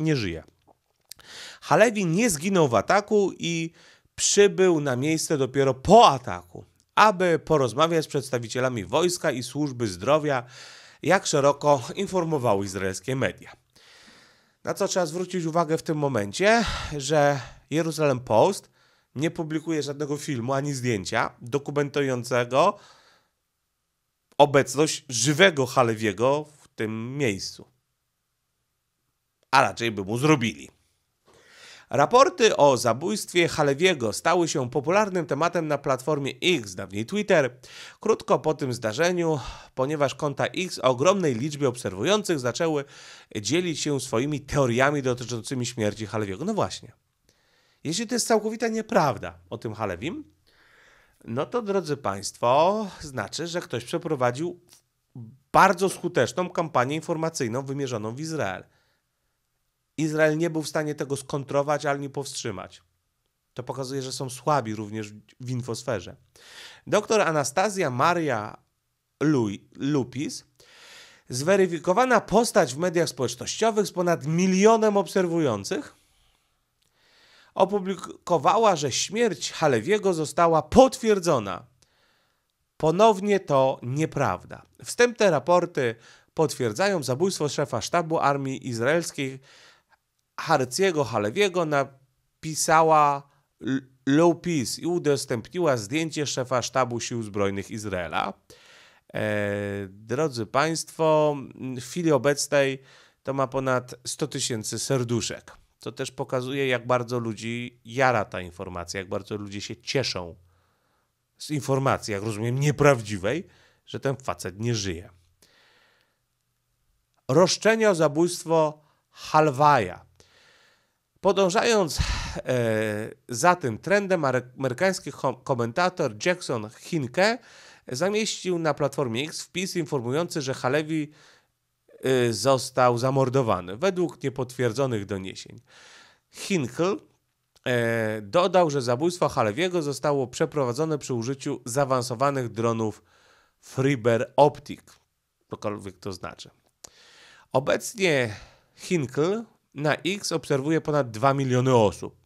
nie żyje. Halewi nie zginął w ataku i przybył na miejsce dopiero po ataku, aby porozmawiać z przedstawicielami wojska i służby zdrowia, jak szeroko informowały izraelskie media. Na co trzeba zwrócić uwagę w tym momencie, że Jerusalem Post nie publikuje żadnego filmu ani zdjęcia dokumentującego obecność żywego Halewiego w tym miejscu. A raczej by mu zrobili. Raporty o zabójstwie Halewiego stały się popularnym tematem na platformie X, dawniej Twitter. Krótko po tym zdarzeniu, ponieważ konta X o ogromnej liczbie obserwujących zaczęły dzielić się swoimi teoriami dotyczącymi śmierci Halewiego. No właśnie. Jeśli to jest całkowita nieprawda o tym Halewim, no to drodzy Państwo, znaczy, że ktoś przeprowadził bardzo skuteczną kampanię informacyjną wymierzoną w Izrael. Izrael nie był w stanie tego skontrować ani powstrzymać. To pokazuje, że są słabi również w infosferze. Doktor Anastazja Maria Lui, Lupis, zweryfikowana postać w mediach społecznościowych z ponad milionem obserwujących, opublikowała, że śmierć Halewiego została potwierdzona. Ponownie to nieprawda. Wstępne raporty potwierdzają zabójstwo szefa sztabu armii izraelskiej Harciego Halewiego napisała Low Peace i udostępniła zdjęcie szefa sztabu sił zbrojnych Izraela. E, drodzy Państwo, w chwili obecnej to ma ponad 100 tysięcy serduszek co też pokazuje, jak bardzo ludzi jara ta informacja, jak bardzo ludzie się cieszą z informacji, jak rozumiem, nieprawdziwej, że ten facet nie żyje. Roszczenie o zabójstwo Halwaja. Podążając e, za tym trendem, amerykański komentator Jackson Hinke zamieścił na platformie X wpis informujący, że Halewi Y, został zamordowany, według niepotwierdzonych doniesień. Hinkle dodał, że zabójstwo Halewiego zostało przeprowadzone przy użyciu zaawansowanych dronów Freeber Optic, cokolwiek to znaczy. Obecnie Hinkle na X obserwuje ponad 2 miliony osób,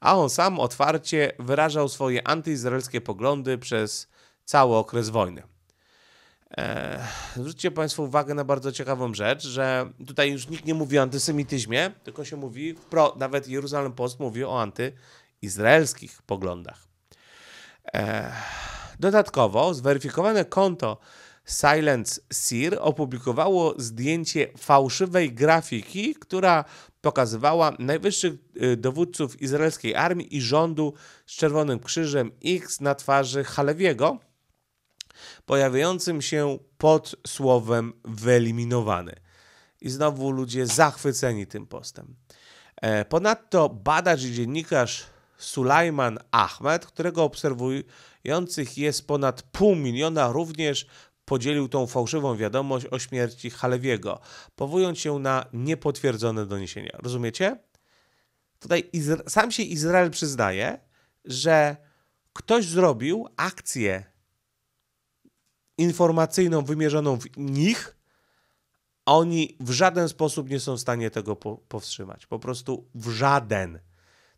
a on sam otwarcie wyrażał swoje antyizraelskie poglądy przez cały okres wojny. Eee, zwróćcie Państwo uwagę na bardzo ciekawą rzecz, że tutaj już nikt nie mówi o antysemityzmie, tylko się mówi, pro, nawet Jeruzalem Post mówi o antyizraelskich poglądach. Eee, dodatkowo zweryfikowane konto Silence Sir opublikowało zdjęcie fałszywej grafiki, która pokazywała najwyższych y, dowódców izraelskiej armii i rządu z czerwonym krzyżem X na twarzy Halewiego – pojawiającym się pod słowem wyeliminowany. I znowu ludzie zachwyceni tym postem. E, ponadto badacz i dziennikarz Sulaiman Ahmed, którego obserwujących jest ponad pół miliona, również podzielił tą fałszywą wiadomość o śmierci Halewiego, powołując się na niepotwierdzone doniesienia. Rozumiecie? Tutaj Izra sam się Izrael przyznaje, że ktoś zrobił akcję informacyjną wymierzoną w nich, a oni w żaden sposób nie są w stanie tego po powstrzymać. Po prostu w żaden.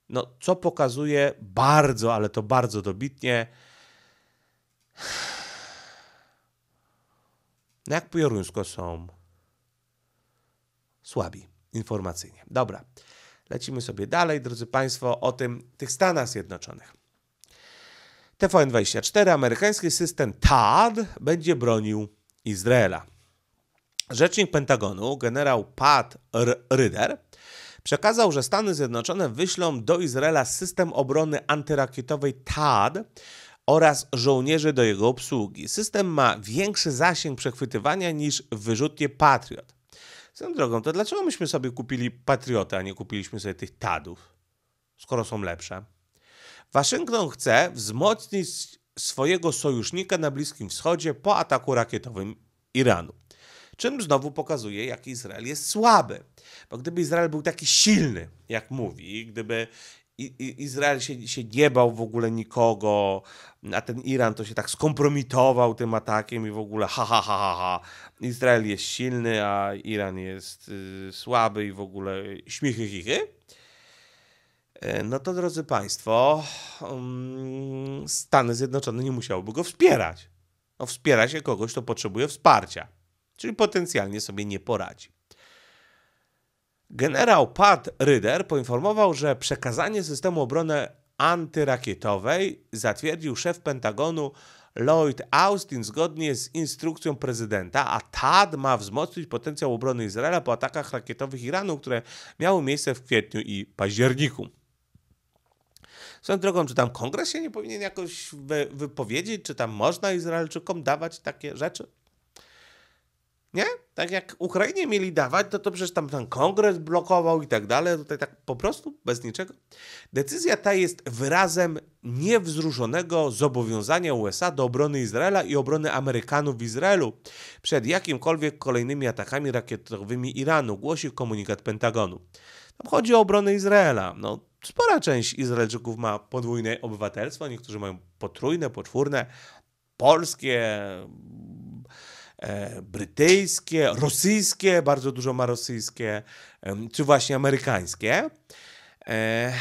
No, co pokazuje bardzo, ale to bardzo dobitnie. No jak pioruńsko są słabi informacyjnie. Dobra, lecimy sobie dalej, drodzy Państwo, o tym tych Stanach Zjednoczonych. TVN24 amerykański system TAD będzie bronił Izraela. Rzecznik Pentagonu, generał Pat R Ryder, przekazał, że Stany Zjednoczone wyślą do Izraela system obrony antyrakietowej TAD oraz żołnierzy do jego obsługi. System ma większy zasięg przechwytywania niż wyrzutnie Patriot. Tą drogą, to dlaczego myśmy sobie kupili Patriota, a nie kupiliśmy sobie tych TADów, skoro są lepsze? Waszyngton chce wzmocnić swojego sojusznika na Bliskim Wschodzie po ataku rakietowym Iranu. Czym znowu pokazuje, jak Izrael jest słaby. Bo gdyby Izrael był taki silny, jak mówi, gdyby Izrael się, się nie bał w ogóle nikogo, a ten Iran to się tak skompromitował tym atakiem i w ogóle ha, ha, ha, ha, ha. Izrael jest silny, a Iran jest y, słaby i w ogóle śmichy, chichy E, no to drodzy Państwo, mm, Stany Zjednoczone nie musiałyby go wspierać. No, wspiera się kogoś, kto potrzebuje wsparcia, czyli potencjalnie sobie nie poradzi. Generał Pat Ryder poinformował, że przekazanie systemu obrony antyrakietowej zatwierdził szef Pentagonu Lloyd Austin zgodnie z instrukcją prezydenta, a TAD ma wzmocnić potencjał obrony Izraela po atakach rakietowych Iranu, które miały miejsce w kwietniu i październiku. Swoją drogą, czy tam kongres się nie powinien jakoś wy, wypowiedzieć, czy tam można Izraelczykom dawać takie rzeczy? Nie? Tak jak Ukrainie mieli dawać, to, to przecież tam ten kongres blokował i tak dalej. Tutaj tak po prostu bez niczego. Decyzja ta jest wyrazem niewzruszonego zobowiązania USA do obrony Izraela i obrony Amerykanów w Izraelu przed jakimkolwiek kolejnymi atakami rakietowymi Iranu, głosi komunikat Pentagonu. Tam chodzi o obronę Izraela. No, spora część Izraelczyków ma podwójne obywatelstwo, niektórzy mają potrójne, poczwórne, polskie, e, brytyjskie, rosyjskie, bardzo dużo ma rosyjskie, e, czy właśnie amerykańskie. E,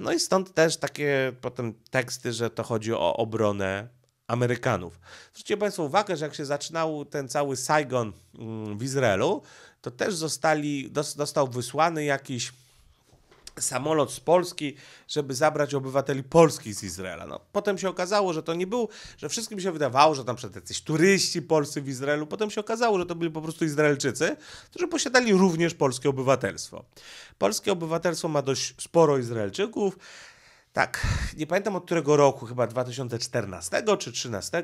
no i stąd też takie potem teksty, że to chodzi o obronę Amerykanów. Zwróćcie Państwo uwagę, że jak się zaczynał ten cały Saigon mm, w Izraelu, to też zostali, dostał wysłany jakiś samolot z Polski, żeby zabrać obywateli polskich z Izraela. No, potem się okazało, że to nie był, że wszystkim się wydawało, że tam przed jacyś turyści polscy w Izraelu. Potem się okazało, że to byli po prostu Izraelczycy, którzy posiadali również polskie obywatelstwo. Polskie obywatelstwo ma dość sporo Izraelczyków tak, nie pamiętam od którego roku, chyba 2014 czy 2013,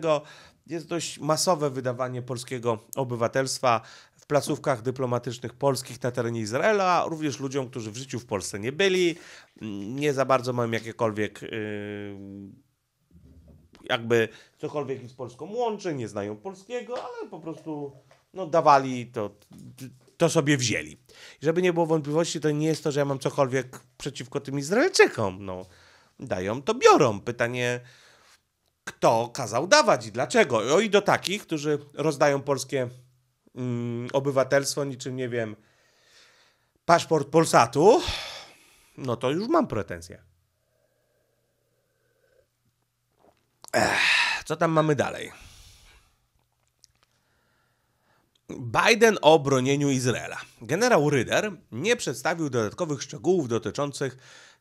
jest dość masowe wydawanie polskiego obywatelstwa w placówkach dyplomatycznych polskich na terenie Izraela, również ludziom, którzy w życiu w Polsce nie byli, nie za bardzo mają jakiekolwiek. Yy, jakby cokolwiek ich z Polską łączy, nie znają polskiego, ale po prostu no, dawali to, to sobie wzięli. żeby nie było wątpliwości, to nie jest to, że ja mam cokolwiek przeciwko tym Izraelczykom. No dają, to biorą. Pytanie, kto kazał dawać i dlaczego? O i do takich, którzy rozdają polskie mm, obywatelstwo, niczym nie wiem, paszport Polsatu, no to już mam pretensje. Ech, co tam mamy dalej? Biden o obronieniu Izraela. Generał Ryder nie przedstawił dodatkowych szczegółów dotyczących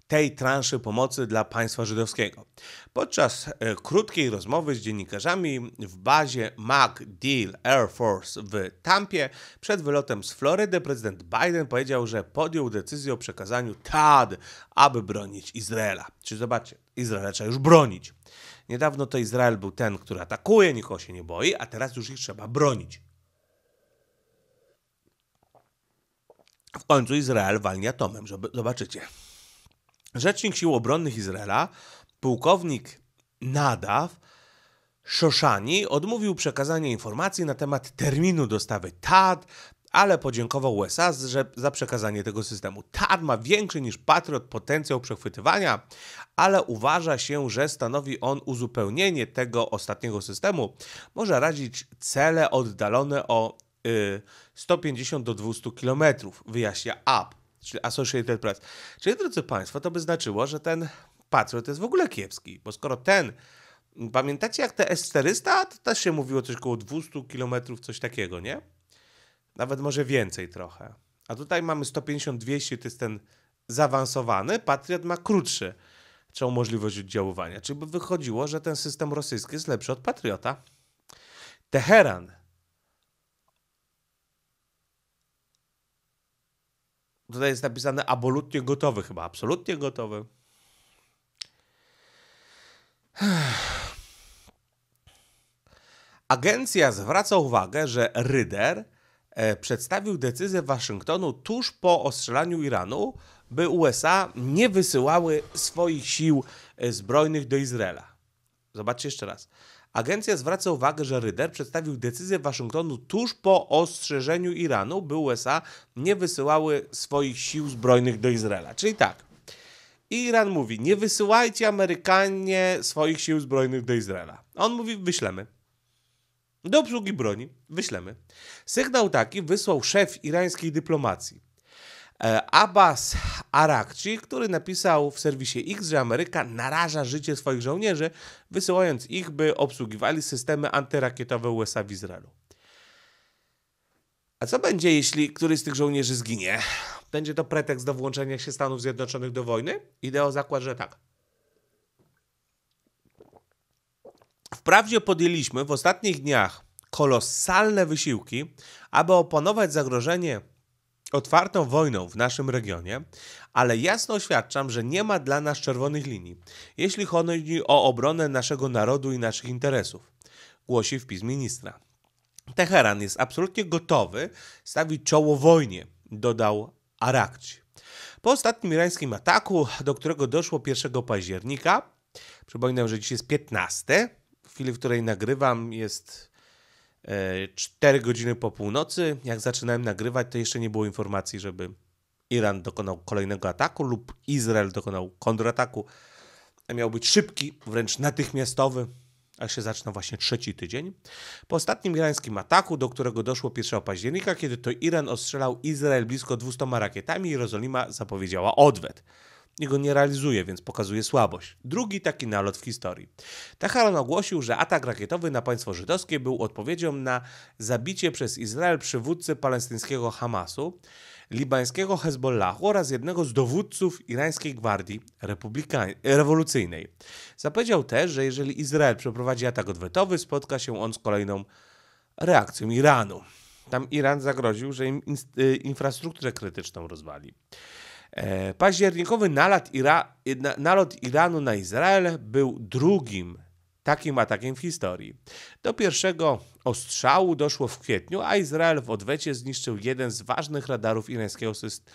tej transzy pomocy dla państwa żydowskiego. Podczas e, krótkiej rozmowy z dziennikarzami w bazie MacDill Air Force w Tampie przed wylotem z Florydy prezydent Biden powiedział, że podjął decyzję o przekazaniu TAD, aby bronić Izraela. Czy zobaczcie, Izraela trzeba już bronić. Niedawno to Izrael był ten, który atakuje, nikogo się nie boi, a teraz już ich trzeba bronić. W końcu Izrael walnie atomem, żeby zobaczycie. Rzecznik Sił Obronnych Izraela, pułkownik Nadaw Szoszani, odmówił przekazania informacji na temat terminu dostawy TAD, ale podziękował USA za przekazanie tego systemu. TAD ma większy niż Patriot potencjał przechwytywania, ale uważa się, że stanowi on uzupełnienie tego ostatniego systemu. Może radzić cele oddalone o y, 150 do 200 km, wyjaśnia App czyli Associated Press. Czyli, drodzy Państwo, to by znaczyło, że ten Patriot jest w ogóle kiepski, bo skoro ten Pamiętacie jak te S400? To też się mówiło coś około 200 km, coś takiego, nie? Nawet może więcej trochę. A tutaj mamy 150-200, to jest ten zaawansowany, Patriot ma krótszy, możliwość oddziaływania. Czyli by wychodziło, że ten system rosyjski jest lepszy od Patriota. Teheran Tutaj jest napisane absolutnie gotowy chyba, absolutnie gotowy. Agencja zwraca uwagę, że Ryder e, przedstawił decyzję Waszyngtonu tuż po ostrzelaniu Iranu, by USA nie wysyłały swoich sił e, zbrojnych do Izraela. Zobaczcie jeszcze raz. Agencja zwraca uwagę, że Ryder przedstawił decyzję Waszyngtonu tuż po ostrzeżeniu Iranu, by USA nie wysyłały swoich sił zbrojnych do Izraela. Czyli tak, Iran mówi, nie wysyłajcie Amerykanie swoich sił zbrojnych do Izraela. On mówi, wyślemy. Do obsługi broni wyślemy. Sygnał taki wysłał szef irańskiej dyplomacji. E, Abbas Arakci, który napisał w serwisie X, że Ameryka naraża życie swoich żołnierzy, wysyłając ich, by obsługiwali systemy antyrakietowe USA w Izraelu. A co będzie, jeśli któryś z tych żołnierzy zginie? Będzie to pretekst do włączenia się Stanów Zjednoczonych do wojny? Ideo zakład, że tak. Wprawdzie podjęliśmy w ostatnich dniach kolosalne wysiłki, aby opanować zagrożenie otwartą wojną w naszym regionie, ale jasno oświadczam, że nie ma dla nas czerwonych linii, jeśli chodzi o obronę naszego narodu i naszych interesów, głosi wpis ministra. Teheran jest absolutnie gotowy stawić czoło wojnie, dodał Arakci. Po ostatnim irańskim ataku, do którego doszło 1 października, przypominam, że dziś jest 15, w chwili, w której nagrywam jest 4 e, godziny po północy. Jak zaczynałem nagrywać, to jeszcze nie było informacji, żeby Iran dokonał kolejnego ataku lub Izrael dokonał kontrataku. Miał być szybki, wręcz natychmiastowy, a się zaczyna właśnie trzeci tydzień. Po ostatnim irańskim ataku, do którego doszło 1 października, kiedy to Iran ostrzelał Izrael blisko 200 rakietami, Jerozolima zapowiedziała odwet i go nie realizuje, więc pokazuje słabość. Drugi taki nalot w historii. Teheran ogłosił, że atak rakietowy na państwo żydowskie był odpowiedzią na zabicie przez Izrael przywódcy palestyńskiego Hamasu, libańskiego Hezbollahu oraz jednego z dowódców irańskiej gwardii rewolucyjnej. Zapowiedział też, że jeżeli Izrael przeprowadzi atak odwetowy, spotka się on z kolejną reakcją Iranu. Tam Iran zagroził, że im y, infrastrukturę krytyczną rozwali. E, październikowy Ira nalot Iranu na Izrael był drugim takim atakiem w historii. Do pierwszego ostrzału doszło w kwietniu, a Izrael w odwecie zniszczył jeden z ważnych radarów irańskiego, syst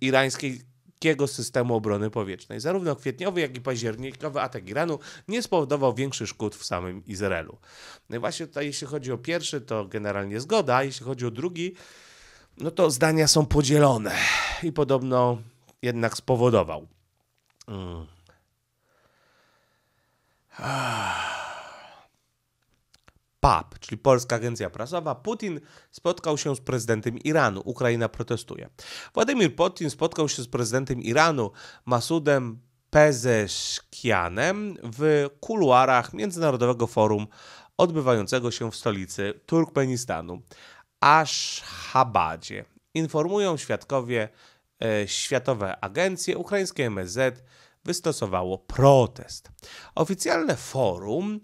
irańskiego systemu obrony powietrznej. Zarówno kwietniowy, jak i październikowy atak Iranu nie spowodował większych szkód w samym Izraelu. No i właśnie tutaj, jeśli chodzi o pierwszy, to generalnie zgoda, a jeśli chodzi o drugi, no to zdania są podzielone i podobno jednak spowodował. Mm. Ah. PAP, czyli Polska Agencja Prasowa, Putin spotkał się z prezydentem Iranu. Ukraina protestuje. Władimir Putin spotkał się z prezydentem Iranu Masudem Pezeszkianem w kuluarach Międzynarodowego Forum odbywającego się w stolicy Turkmenistanu. Aszchabadzie. Informują świadkowie, e, światowe agencje, ukraińskie MSZ wystosowało protest. Oficjalne forum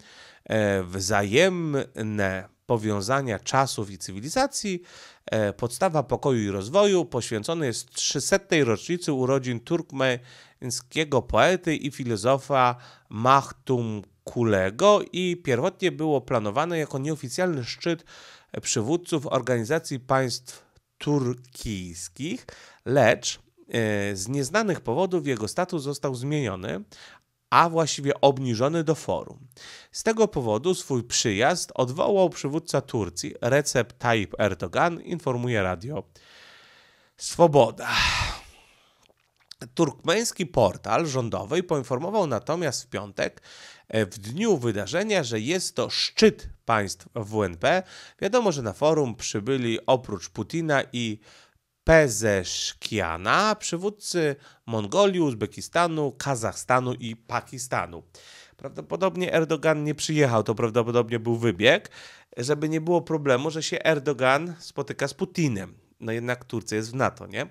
e, wzajemne powiązania czasów i cywilizacji, e, podstawa pokoju i rozwoju, poświęcony jest 300. rocznicy urodzin turkmeńskiego poety i filozofa Mahtum Kulego i pierwotnie było planowane jako nieoficjalny szczyt przywódców organizacji państw turkijskich, lecz e, z nieznanych powodów jego status został zmieniony, a właściwie obniżony do forum. Z tego powodu swój przyjazd odwołał przywódca Turcji Recep Tayyip Erdogan, informuje radio Swoboda. Turkmeński portal rządowy poinformował natomiast w piątek, e, w dniu wydarzenia, że jest to szczyt państw WNP. Wiadomo, że na forum przybyli oprócz Putina i Pezeszkiana przywódcy Mongolii, Uzbekistanu, Kazachstanu i Pakistanu. Prawdopodobnie Erdogan nie przyjechał, to prawdopodobnie był wybieg, żeby nie było problemu, że się Erdogan spotyka z Putinem. No jednak Turcja jest w NATO, nie?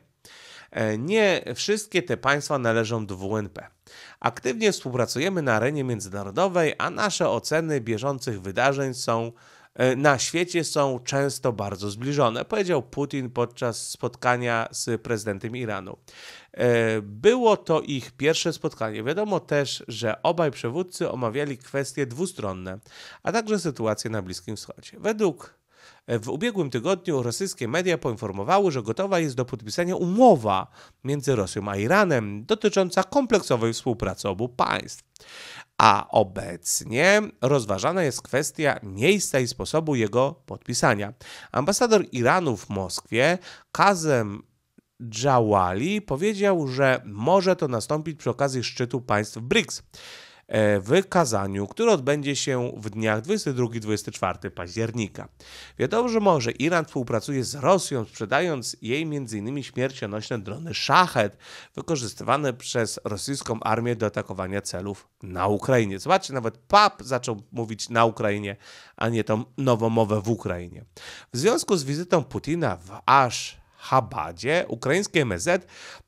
E, nie wszystkie te państwa należą do WNP. Aktywnie współpracujemy na arenie międzynarodowej, a nasze oceny bieżących wydarzeń są e, na świecie są często bardzo zbliżone, powiedział Putin podczas spotkania z prezydentem Iranu. E, było to ich pierwsze spotkanie. Wiadomo też, że obaj przywódcy omawiali kwestie dwustronne, a także sytuację na Bliskim Wschodzie. Według w ubiegłym tygodniu rosyjskie media poinformowały, że gotowa jest do podpisania umowa między Rosją a Iranem dotycząca kompleksowej współpracy obu państw. A obecnie rozważana jest kwestia miejsca i sposobu jego podpisania. Ambasador Iranu w Moskwie, Kazem Dżawali, powiedział, że może to nastąpić przy okazji szczytu państw BRICS. E, w kazaniu, które odbędzie się w dniach 22-24 października. Wiadomo, że może Iran współpracuje z Rosją, sprzedając jej m.in. śmiercionośne drony Szachet, wykorzystywane przez rosyjską armię do atakowania celów na Ukrainie. Zobaczcie, nawet PAP zaczął mówić na Ukrainie, a nie tą nową mowę w Ukrainie. W związku z wizytą Putina w Asz ukraińskie MZ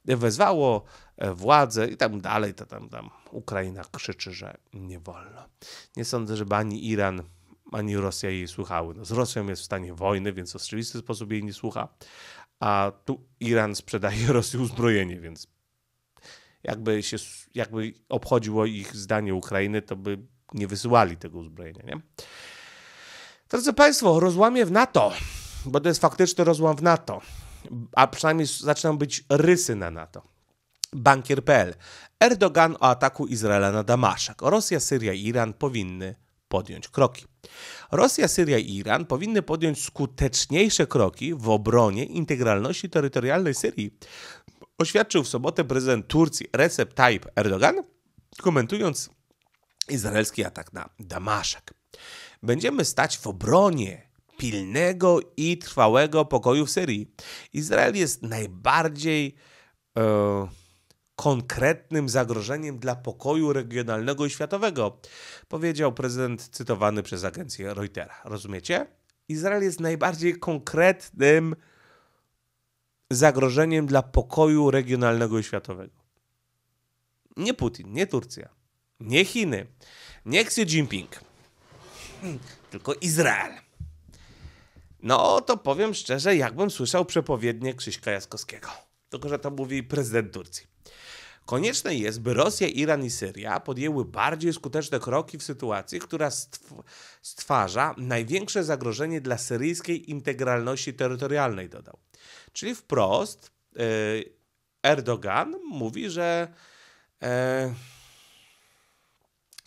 wezwało E, władzę i tam dalej, to tam, tam Ukraina krzyczy, że nie wolno. Nie sądzę, żeby ani Iran, ani Rosja jej słuchały. No, z Rosją jest w stanie wojny, więc w oczywisty sposób jej nie słucha, a tu Iran sprzedaje Rosji uzbrojenie, więc jakby, się, jakby obchodziło ich zdanie Ukrainy, to by nie wysyłali tego uzbrojenia. Nie? Drodzy Państwo, rozłamie w NATO, bo to jest faktyczny rozłam w NATO, a przynajmniej zaczynają być rysy na NATO. Bankier.pl. Erdogan o ataku Izraela na Damaszek. Rosja, Syria i Iran powinny podjąć kroki. Rosja, Syria i Iran powinny podjąć skuteczniejsze kroki w obronie integralności terytorialnej Syrii, oświadczył w sobotę prezydent Turcji Recep Tayyip Erdogan, komentując izraelski atak na Damaszek. Będziemy stać w obronie pilnego i trwałego pokoju w Syrii. Izrael jest najbardziej e, konkretnym zagrożeniem dla pokoju regionalnego i światowego, powiedział prezydent cytowany przez agencję Reutera. Rozumiecie? Izrael jest najbardziej konkretnym zagrożeniem dla pokoju regionalnego i światowego. Nie Putin, nie Turcja, nie Chiny, nie Xi Jinping, tylko Izrael. No to powiem szczerze, jakbym słyszał przepowiednie Krzyśka Jaskowskiego. Tylko, że to mówi prezydent Turcji. Konieczne jest, by Rosja, Iran i Syria podjęły bardziej skuteczne kroki w sytuacji, która stw stwarza największe zagrożenie dla syryjskiej integralności terytorialnej, dodał. Czyli wprost yy, Erdogan mówi, że yy,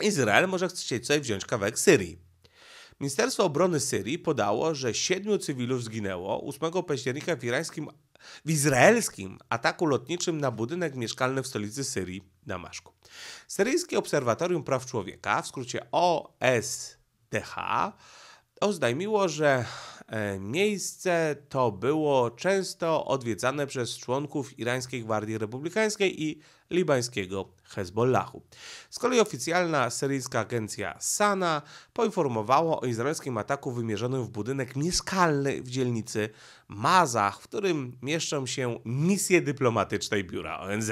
Izrael może chcieć sobie wziąć kawałek Syrii. Ministerstwo Obrony Syrii podało, że siedmiu cywilów zginęło 8 października w irańskim w izraelskim ataku lotniczym na budynek mieszkalny w stolicy Syrii, Damaszku. Syryjskie Obserwatorium Praw Człowieka, w skrócie OSDH, oznajmiło, że e, miejsce to było często odwiedzane przez członków Irańskiej Gwardii Republikańskiej i libańskiego Hezbollahu. Z kolei oficjalna syryjska agencja SANA poinformowała o izraelskim ataku wymierzonym w budynek mieszkalny w dzielnicy Mazach, w którym mieszczą się misje dyplomatyczne i biura ONZ.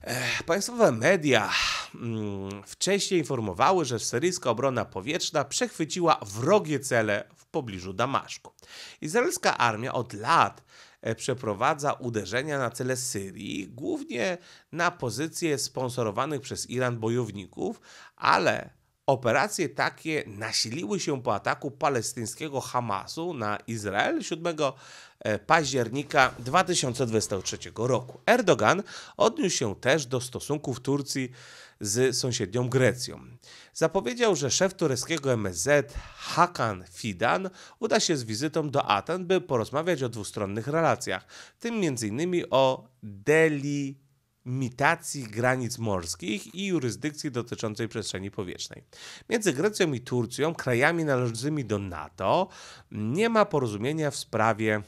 E, państwowe media Mm, wcześniej informowały, że syryjska obrona powietrzna przechwyciła wrogie cele w pobliżu Damaszku. Izraelska armia od lat e, przeprowadza uderzenia na cele Syrii, głównie na pozycje sponsorowanych przez Iran bojowników, ale operacje takie nasiliły się po ataku palestyńskiego Hamasu na Izrael 7 e, października 2023 roku. Erdogan odniósł się też do stosunków Turcji z sąsiednią Grecją. Zapowiedział, że szef tureckiego MSZ Hakan Fidan uda się z wizytą do Aten, by porozmawiać o dwustronnych relacjach, tym m.in. o deli granic morskich i jurysdykcji dotyczącej przestrzeni powietrznej. Między Grecją i Turcją, krajami należącymi do NATO, nie ma porozumienia w sprawie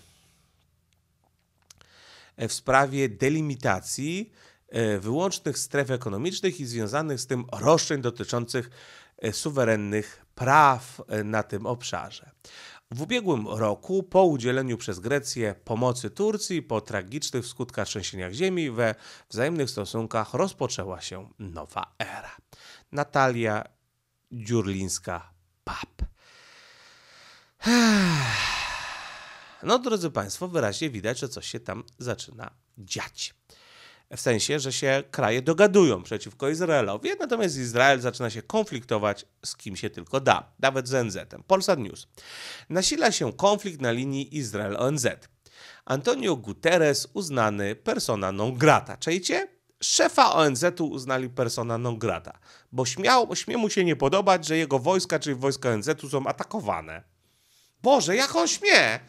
w sprawie delimitacji E, wyłącznych stref ekonomicznych i związanych z tym roszczeń dotyczących e, suwerennych praw e, na tym obszarze. W ubiegłym roku, po udzieleniu przez Grecję pomocy Turcji, po tragicznych skutkach trzęsieniach ziemi, we wzajemnych stosunkach rozpoczęła się nowa era. Natalia Dziurlińska-Pap. No, drodzy Państwo, wyraźnie widać, że coś się tam zaczyna dziać w sensie, że się kraje dogadują przeciwko Izraelowi, natomiast Izrael zaczyna się konfliktować z kim się tylko da, nawet z ONZ-em. Polsat News. Nasila się konflikt na linii Izrael-ONZ. Antonio Guterres uznany persona non grata. Czajcie? Szefa ONZ-u uznali persona non grata, bo śmiał, śmie mu się nie podobać, że jego wojska, czyli wojska ONZ-u są atakowane. Boże, jak on śmie!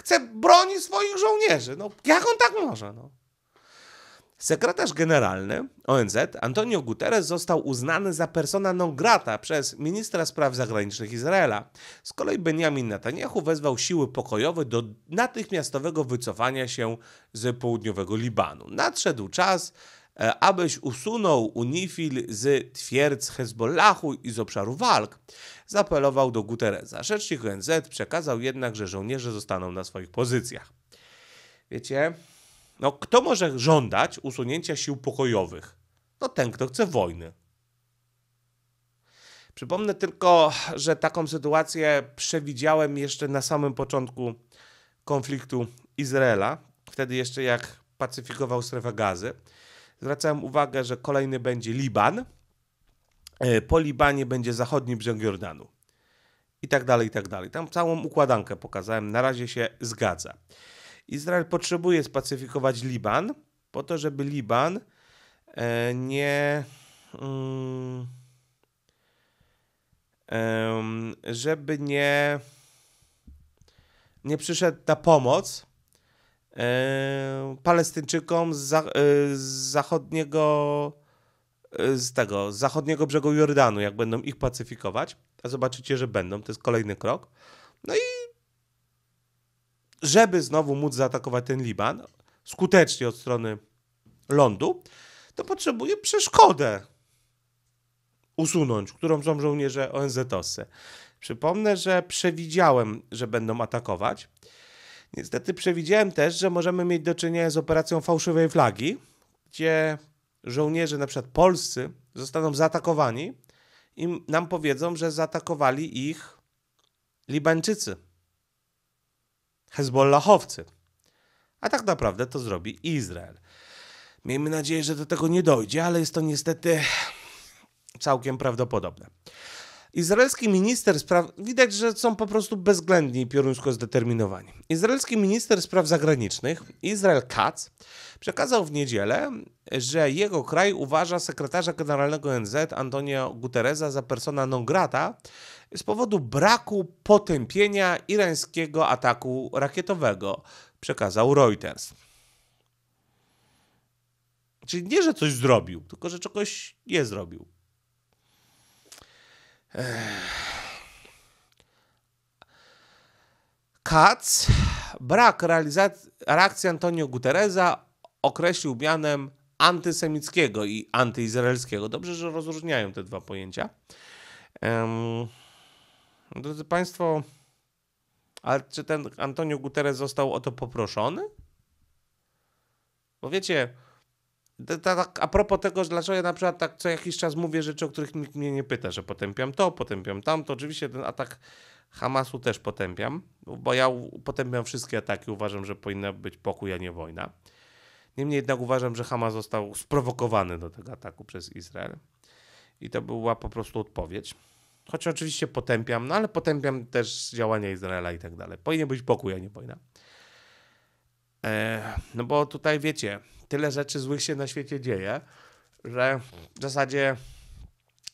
Chce bronić swoich żołnierzy. No, jak on tak może? No. Sekretarz generalny ONZ Antonio Guterres został uznany za persona non grata przez ministra spraw zagranicznych Izraela. Z kolei Benjamin Netanyahu wezwał siły pokojowe do natychmiastowego wycofania się z południowego Libanu. Nadszedł czas, e, abyś usunął UNIFIL z twierdz Hezbollahu i z obszaru walk, zapelował do Guterresa. Rzecznik ONZ przekazał jednak, że żołnierze zostaną na swoich pozycjach. Wiecie, no, kto może żądać usunięcia sił pokojowych? No ten, kto chce wojny. Przypomnę tylko, że taką sytuację przewidziałem jeszcze na samym początku konfliktu Izraela, wtedy jeszcze jak pacyfikował strefę gazy. Zwracałem uwagę, że kolejny będzie Liban, e, po Libanie będzie zachodni brzeg Jordanu. I tak dalej, i tak dalej. Tam całą układankę pokazałem, na razie się zgadza. Izrael potrzebuje spacyfikować Liban, po to, żeby Liban e, nie. Mm, żeby nie. nie przyszedł na pomoc e, Palestyńczykom z, za, e, z zachodniego. z tego, z zachodniego brzegu Jordanu, jak będą ich pacyfikować. A zobaczycie, że będą. To jest kolejny krok. No i żeby znowu móc zaatakować ten Liban skutecznie od strony lądu, to potrzebuje przeszkodę usunąć, którą są żołnierze ONZ-owscy. Przypomnę, że przewidziałem, że będą atakować. Niestety przewidziałem też, że możemy mieć do czynienia z operacją fałszywej flagi, gdzie żołnierze, na przykład polscy, zostaną zaatakowani i nam powiedzą, że zaatakowali ich Libańczycy. Hezbollahowcy. A tak naprawdę to zrobi Izrael. Miejmy nadzieję, że do tego nie dojdzie, ale jest to niestety całkiem prawdopodobne. Izraelski minister spraw. Widać, że są po prostu bezwzględni i pioruńsko zdeterminowani. Izraelski minister spraw zagranicznych, Izrael Katz, przekazał w niedzielę, że jego kraj uważa sekretarza generalnego ONZ Antonio Guterresa za persona non grata z powodu braku potępienia irańskiego ataku rakietowego, przekazał Reuters. Czyli nie, że coś zrobił, tylko że czegoś nie zrobił. Katz brak reakcji Antonio Guterreza określił mianem antysemickiego i antyizraelskiego. Dobrze, że rozróżniają te dwa pojęcia. Um, drodzy Państwo, ale czy ten Antonio Guterres został o to poproszony? Bo wiecie, a propos tego, dlaczego ja na przykład tak co jakiś czas mówię rzeczy, o których nikt mnie nie pyta, że potępiam to, potępiam tamto. Oczywiście ten atak Hamasu też potępiam, bo ja potępiam wszystkie ataki, uważam, że powinna być pokój, a nie wojna. Niemniej jednak uważam, że Hamas został sprowokowany do tego ataku przez Izrael. I to była po prostu odpowiedź. Choć oczywiście potępiam, no ale potępiam też działania Izraela i tak dalej. Powinien być pokój, a nie wojna. E, no bo tutaj wiecie, tyle rzeczy złych się na świecie dzieje, że w zasadzie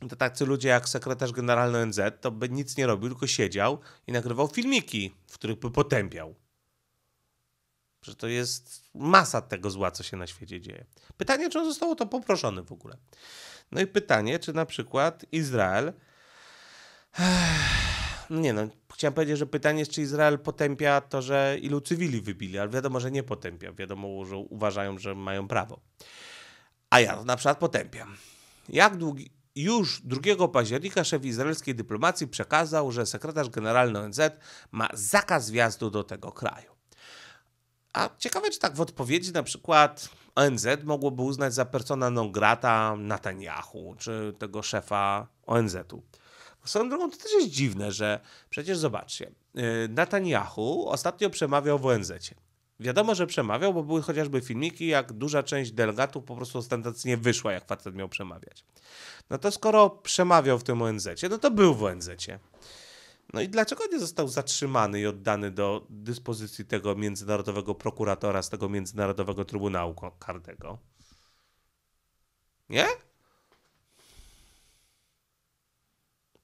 to tacy ludzie jak sekretarz generalny ONZ to by nic nie robił, tylko siedział i nagrywał filmiki, w których by potępiał. Że to jest masa tego zła, co się na świecie dzieje. Pytanie, czy on został o to poproszony w ogóle. No i pytanie, czy na przykład Izrael nie no, chciałem powiedzieć, że pytanie jest, czy Izrael potępia to, że ilu cywili wybili, ale wiadomo, że nie potępia. Wiadomo, że uważają, że mają prawo. A ja to na przykład potępiam. Jak długi, już 2 października szef izraelskiej dyplomacji przekazał, że sekretarz generalny ONZ ma zakaz wjazdu do tego kraju. A ciekawe, czy tak w odpowiedzi na przykład ONZ mogłoby uznać za persona non grata Netanyahu, czy tego szefa ONZ-u. Swoją drugą to też jest dziwne, że przecież zobaczcie, y, Netanyahu ostatnio przemawiał w ONZ. -cie. Wiadomo, że przemawiał, bo były chociażby filmiki, jak duża część delegatów po prostu ostentacyjnie wyszła, jak facet miał przemawiać. No to skoro przemawiał w tym ONZ, no to był w ONZ. -cie. No i dlaczego nie został zatrzymany i oddany do dyspozycji tego międzynarodowego prokuratora z tego międzynarodowego trybunału karnego? Nie?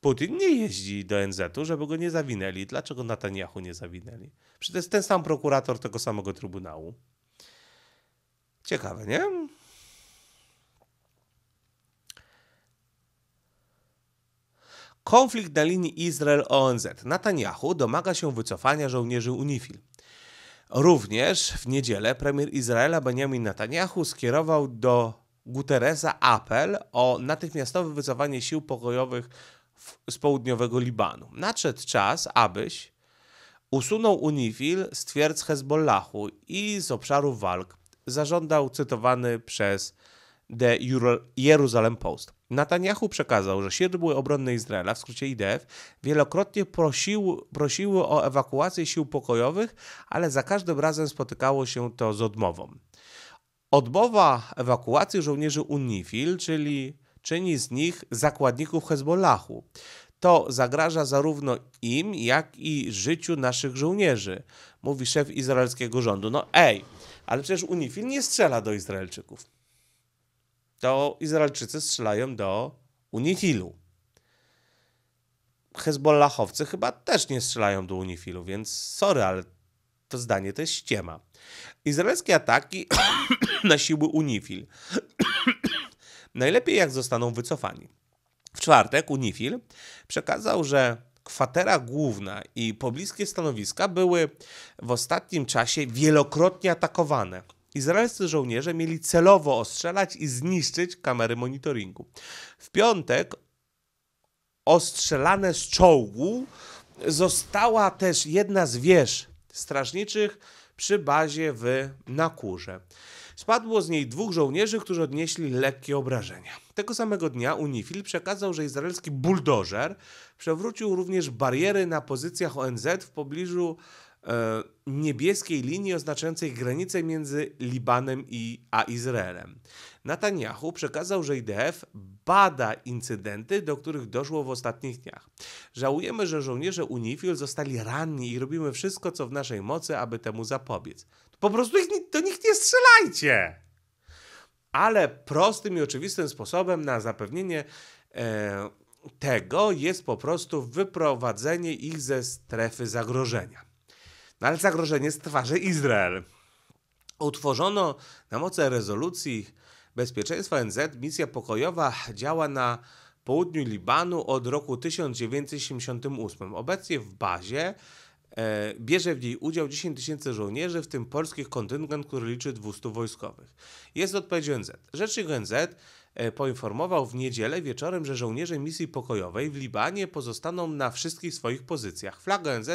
Putin nie jeździ do NZ-u, żeby go nie zawinęli. Dlaczego Netanyahu nie zawinęli? Przecież to jest ten sam prokurator tego samego trybunału. Ciekawe, nie? Konflikt na linii Izrael-ONZ. Netanyahu domaga się wycofania żołnierzy UNIFIL. Również w niedzielę premier Izraela Benjamin Netanyahu skierował do Guterresa apel o natychmiastowe wycofanie sił pokojowych z południowego Libanu. Nadszedł czas, abyś usunął UNIFIL z twierdz Hezbollahu i z obszarów walk, zażądał cytowany przez The Jerusalem Post. Netanyahu przekazał, że siły obronne Izraela, w skrócie IDF, wielokrotnie prosił, prosiły o ewakuację sił pokojowych, ale za każdym razem spotykało się to z odmową. Odmowa ewakuacji żołnierzy UNIFIL, czyli czyni z nich zakładników Hezbollahu. To zagraża zarówno im, jak i życiu naszych żołnierzy, mówi szef izraelskiego rządu. No ej, ale przecież UNIFIL nie strzela do Izraelczyków. To Izraelczycy strzelają do UNIFILu. Hezbollahowcy chyba też nie strzelają do UNIFILu, więc sorry, ale to zdanie to jest ściema. Izraelskie ataki na siły UNIFIL Najlepiej jak zostaną wycofani. W czwartek Unifil przekazał, że kwatera główna i pobliskie stanowiska były w ostatnim czasie wielokrotnie atakowane. Izraelscy żołnierze mieli celowo ostrzelać i zniszczyć kamery monitoringu. W piątek ostrzelane z czołgu została też jedna z wież strażniczych przy bazie w Nakurze. Spadło z niej dwóch żołnierzy, którzy odnieśli lekkie obrażenia. Tego samego dnia UNIFIL przekazał, że izraelski buldożer przewrócił również bariery na pozycjach ONZ w pobliżu e, niebieskiej linii oznaczającej granicę między Libanem i, a Izraelem. Netanyahu przekazał, że IDF bada incydenty, do których doszło w ostatnich dniach. Żałujemy, że żołnierze UNIFIL zostali ranni i robimy wszystko, co w naszej mocy, aby temu zapobiec. Po prostu ich, do nich nie strzelajcie. Ale prostym i oczywistym sposobem na zapewnienie e, tego jest po prostu wyprowadzenie ich ze strefy zagrożenia. No ale zagrożenie stwarza Izrael. Utworzono na mocy rezolucji bezpieczeństwa NZ misja pokojowa działa na południu Libanu od roku 1978. Obecnie w bazie E, bierze w niej udział 10 tysięcy żołnierzy, w tym polskich kontyngent, który liczy 200 wojskowych. Jest odpowiedź ONZ. Rzecznik ONZ e, poinformował w niedzielę wieczorem, że żołnierze misji pokojowej w Libanie pozostaną na wszystkich swoich pozycjach. Flaga ONZ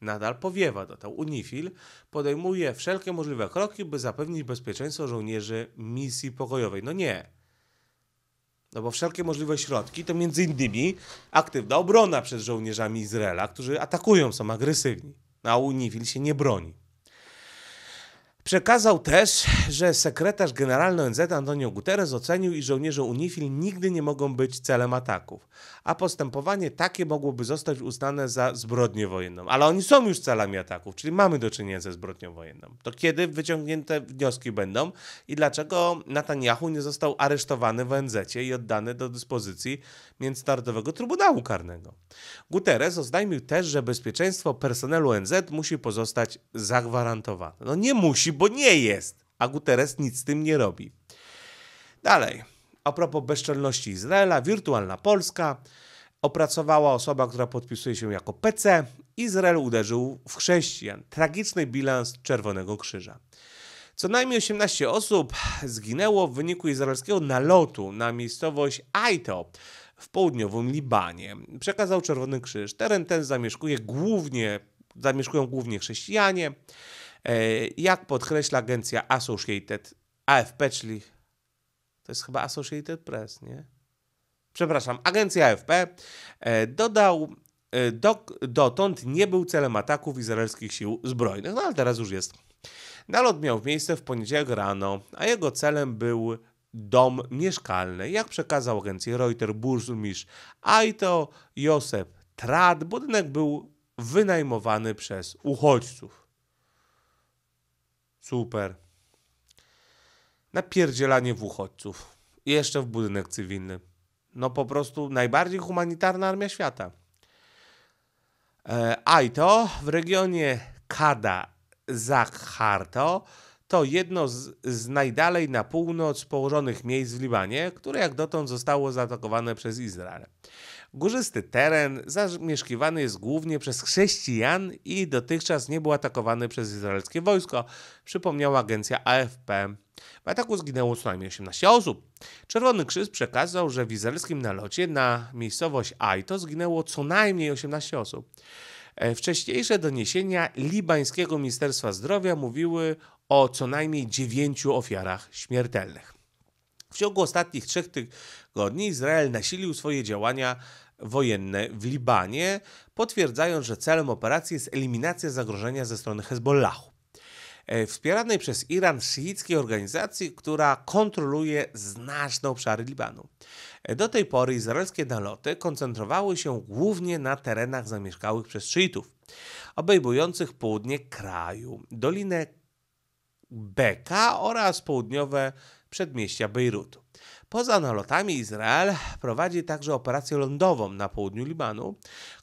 nadal powiewa, dodał UNIFIL, podejmuje wszelkie możliwe kroki, by zapewnić bezpieczeństwo żołnierzy misji pokojowej. No nie, no bo wszelkie możliwe środki to między innymi aktywna obrona przed żołnierzami Izraela, którzy atakują, są agresywni. a UNIFIL się nie broni. Przekazał też, że sekretarz generalny ONZ Antonio Guterres ocenił, iż żołnierze UNIFIL nigdy nie mogą być celem ataków, a postępowanie takie mogłoby zostać uznane za zbrodnię wojenną. Ale oni są już celami ataków, czyli mamy do czynienia ze zbrodnią wojenną. To kiedy wyciągnięte wnioski będą i dlaczego Netanyahu nie został aresztowany w ONZ i oddany do dyspozycji Międzynarodowego Trybunału Karnego? Guterres oznajmił też, że bezpieczeństwo personelu ONZ musi pozostać zagwarantowane. No nie musi, bo nie jest. A Guterres nic z tym nie robi. Dalej. A propos bezczelności Izraela, wirtualna Polska opracowała osoba, która podpisuje się jako PC. Izrael uderzył w chrześcijan. Tragiczny bilans Czerwonego Krzyża. Co najmniej 18 osób zginęło w wyniku izraelskiego nalotu na miejscowość Aito w południowym Libanie. Przekazał Czerwony Krzyż. Teren ten zamieszkuje głównie, zamieszkują głównie chrześcijanie. E, jak podkreśla agencja Associated AFP, czyli to jest chyba Associated Press, nie? Przepraszam, agencja AFP e, dodał, e, do, dotąd nie był celem ataków izraelskich sił zbrojnych, no ale teraz już jest. Nalot miał miejsce w poniedziałek rano, a jego celem był dom mieszkalny. Jak przekazał agencji Reuters burmistrz Aito Josep Trad, budynek był wynajmowany przez uchodźców. Super. Napierdzielanie w uchodźców. I jeszcze w budynek cywilny. No po prostu najbardziej humanitarna armia świata. E, a i to w regionie Kada Zakharto to jedno z, z najdalej na północ położonych miejsc w Libanie, które jak dotąd zostało zaatakowane przez Izrael. Górzysty teren zamieszkiwany jest głównie przez chrześcijan i dotychczas nie był atakowany przez izraelskie wojsko, przypomniała agencja AFP. W ataku zginęło co najmniej 18 osób. Czerwony Krzyż przekazał, że w izraelskim nalocie na miejscowość Aito zginęło co najmniej 18 osób. E, wcześniejsze doniesienia libańskiego Ministerstwa Zdrowia mówiły o co najmniej 9 ofiarach śmiertelnych. W ciągu ostatnich trzech tygodni Izrael nasilił swoje działania wojenne w Libanie, potwierdzając, że celem operacji jest eliminacja zagrożenia ze strony Hezbollahu e, wspieranej przez Iran szyickiej organizacji, która kontroluje znaczne obszary Libanu. E, do tej pory izraelskie naloty koncentrowały się głównie na terenach zamieszkałych przez szyitów, obejmujących południe kraju, dolinę Beka oraz południowe przedmieścia Bejrutu. Poza nalotami Izrael prowadzi także operację lądową na południu Libanu,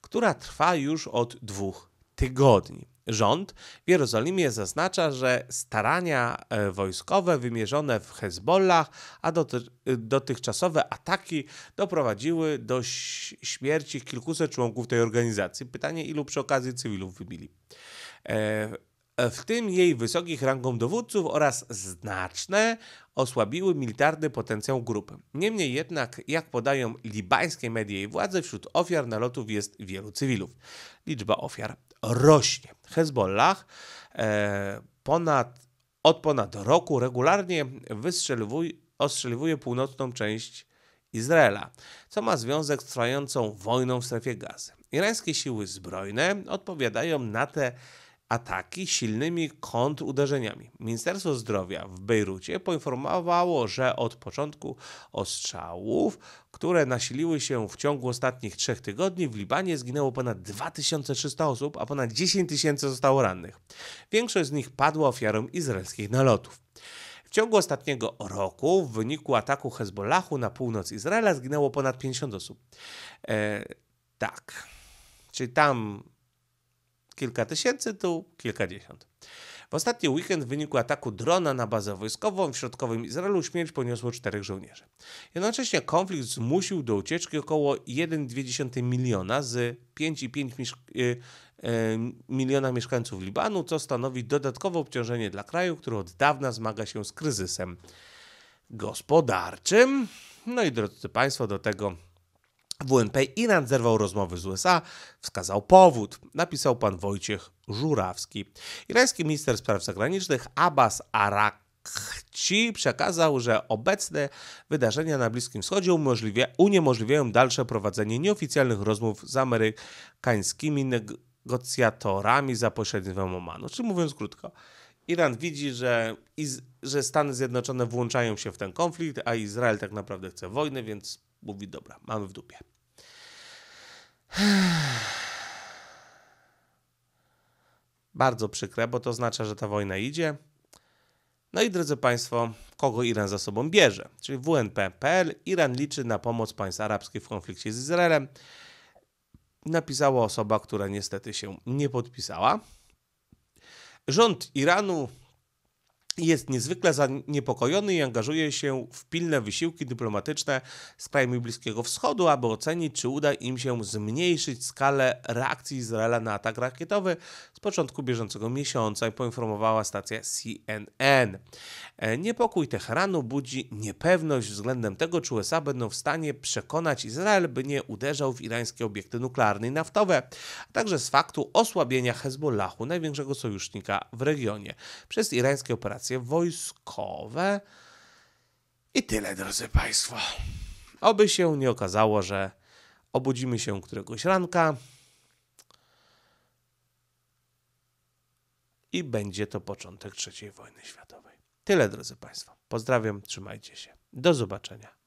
która trwa już od dwóch tygodni. Rząd w Jerozolimie zaznacza, że starania e, wojskowe wymierzone w Hezbollah, a e, dotychczasowe ataki doprowadziły do śmierci kilkuset członków tej organizacji. Pytanie, ilu przy okazji cywilów wybili. E, w tym jej wysokich rangą dowódców oraz znaczne osłabiły militarny potencjał grupy. Niemniej jednak, jak podają libańskie media i władze, wśród ofiar nalotów jest wielu cywilów. Liczba ofiar rośnie. Hezbollah e, ponad, od ponad roku regularnie ostrzeliwuje północną część Izraela, co ma związek z trwającą wojną w strefie gazy. Irańskie siły zbrojne odpowiadają na te ataki silnymi kontruderzeniami. Ministerstwo Zdrowia w Bejrucie poinformowało, że od początku ostrzałów, które nasiliły się w ciągu ostatnich trzech tygodni, w Libanie zginęło ponad 2300 osób, a ponad 10 tysięcy zostało rannych. Większość z nich padła ofiarą izraelskich nalotów. W ciągu ostatniego roku w wyniku ataku Hezbollahu na północ Izraela zginęło ponad 50 osób. E, tak. Czyli tam kilka tysięcy, tu kilkadziesiąt. W ostatni weekend w wyniku ataku drona na bazę wojskową w środkowym Izraelu śmierć poniosło czterech żołnierzy. Jednocześnie konflikt zmusił do ucieczki około 1,2 miliona z 5,5 mieszk y, y miliona mieszkańców Libanu, co stanowi dodatkowe obciążenie dla kraju, który od dawna zmaga się z kryzysem gospodarczym. No i drodzy Państwo, do tego WNP Iran zerwał rozmowy z USA, wskazał powód, napisał pan Wojciech Żurawski. Irański minister spraw zagranicznych Abbas Arak Ci przekazał, że obecne wydarzenia na Bliskim Wschodzie uniemożliwiają dalsze prowadzenie nieoficjalnych rozmów z amerykańskimi negocjatorami za pośrednictwem Omanu. Czy mówiąc krótko, Iran widzi, że, Iz że Stany Zjednoczone włączają się w ten konflikt, a Izrael tak naprawdę chce wojny, więc mówi: Dobra, mamy w dupie. Bardzo przykre, bo to oznacza, że ta wojna idzie. No i drodzy Państwo, kogo Iran za sobą bierze? Czyli WNP.pl. Iran liczy na pomoc państw arabskich w konflikcie z Izraelem. Napisała osoba, która niestety się nie podpisała. Rząd Iranu jest niezwykle zaniepokojony i angażuje się w pilne wysiłki dyplomatyczne z krajami Bliskiego Wschodu, aby ocenić, czy uda im się zmniejszyć skalę reakcji Izraela na atak rakietowy, początku bieżącego miesiąca i poinformowała stacja CNN. E, niepokój Teheranu budzi niepewność względem tego, czy USA będą w stanie przekonać Izrael, by nie uderzał w irańskie obiekty nuklearne i naftowe, a także z faktu osłabienia Hezbollahu, największego sojusznika w regionie, przez irańskie operacje wojskowe. I tyle, drodzy Państwo. Oby się nie okazało, że obudzimy się któregoś ranka, i będzie to początek III wojny światowej. Tyle, drodzy Państwo. Pozdrawiam, trzymajcie się. Do zobaczenia.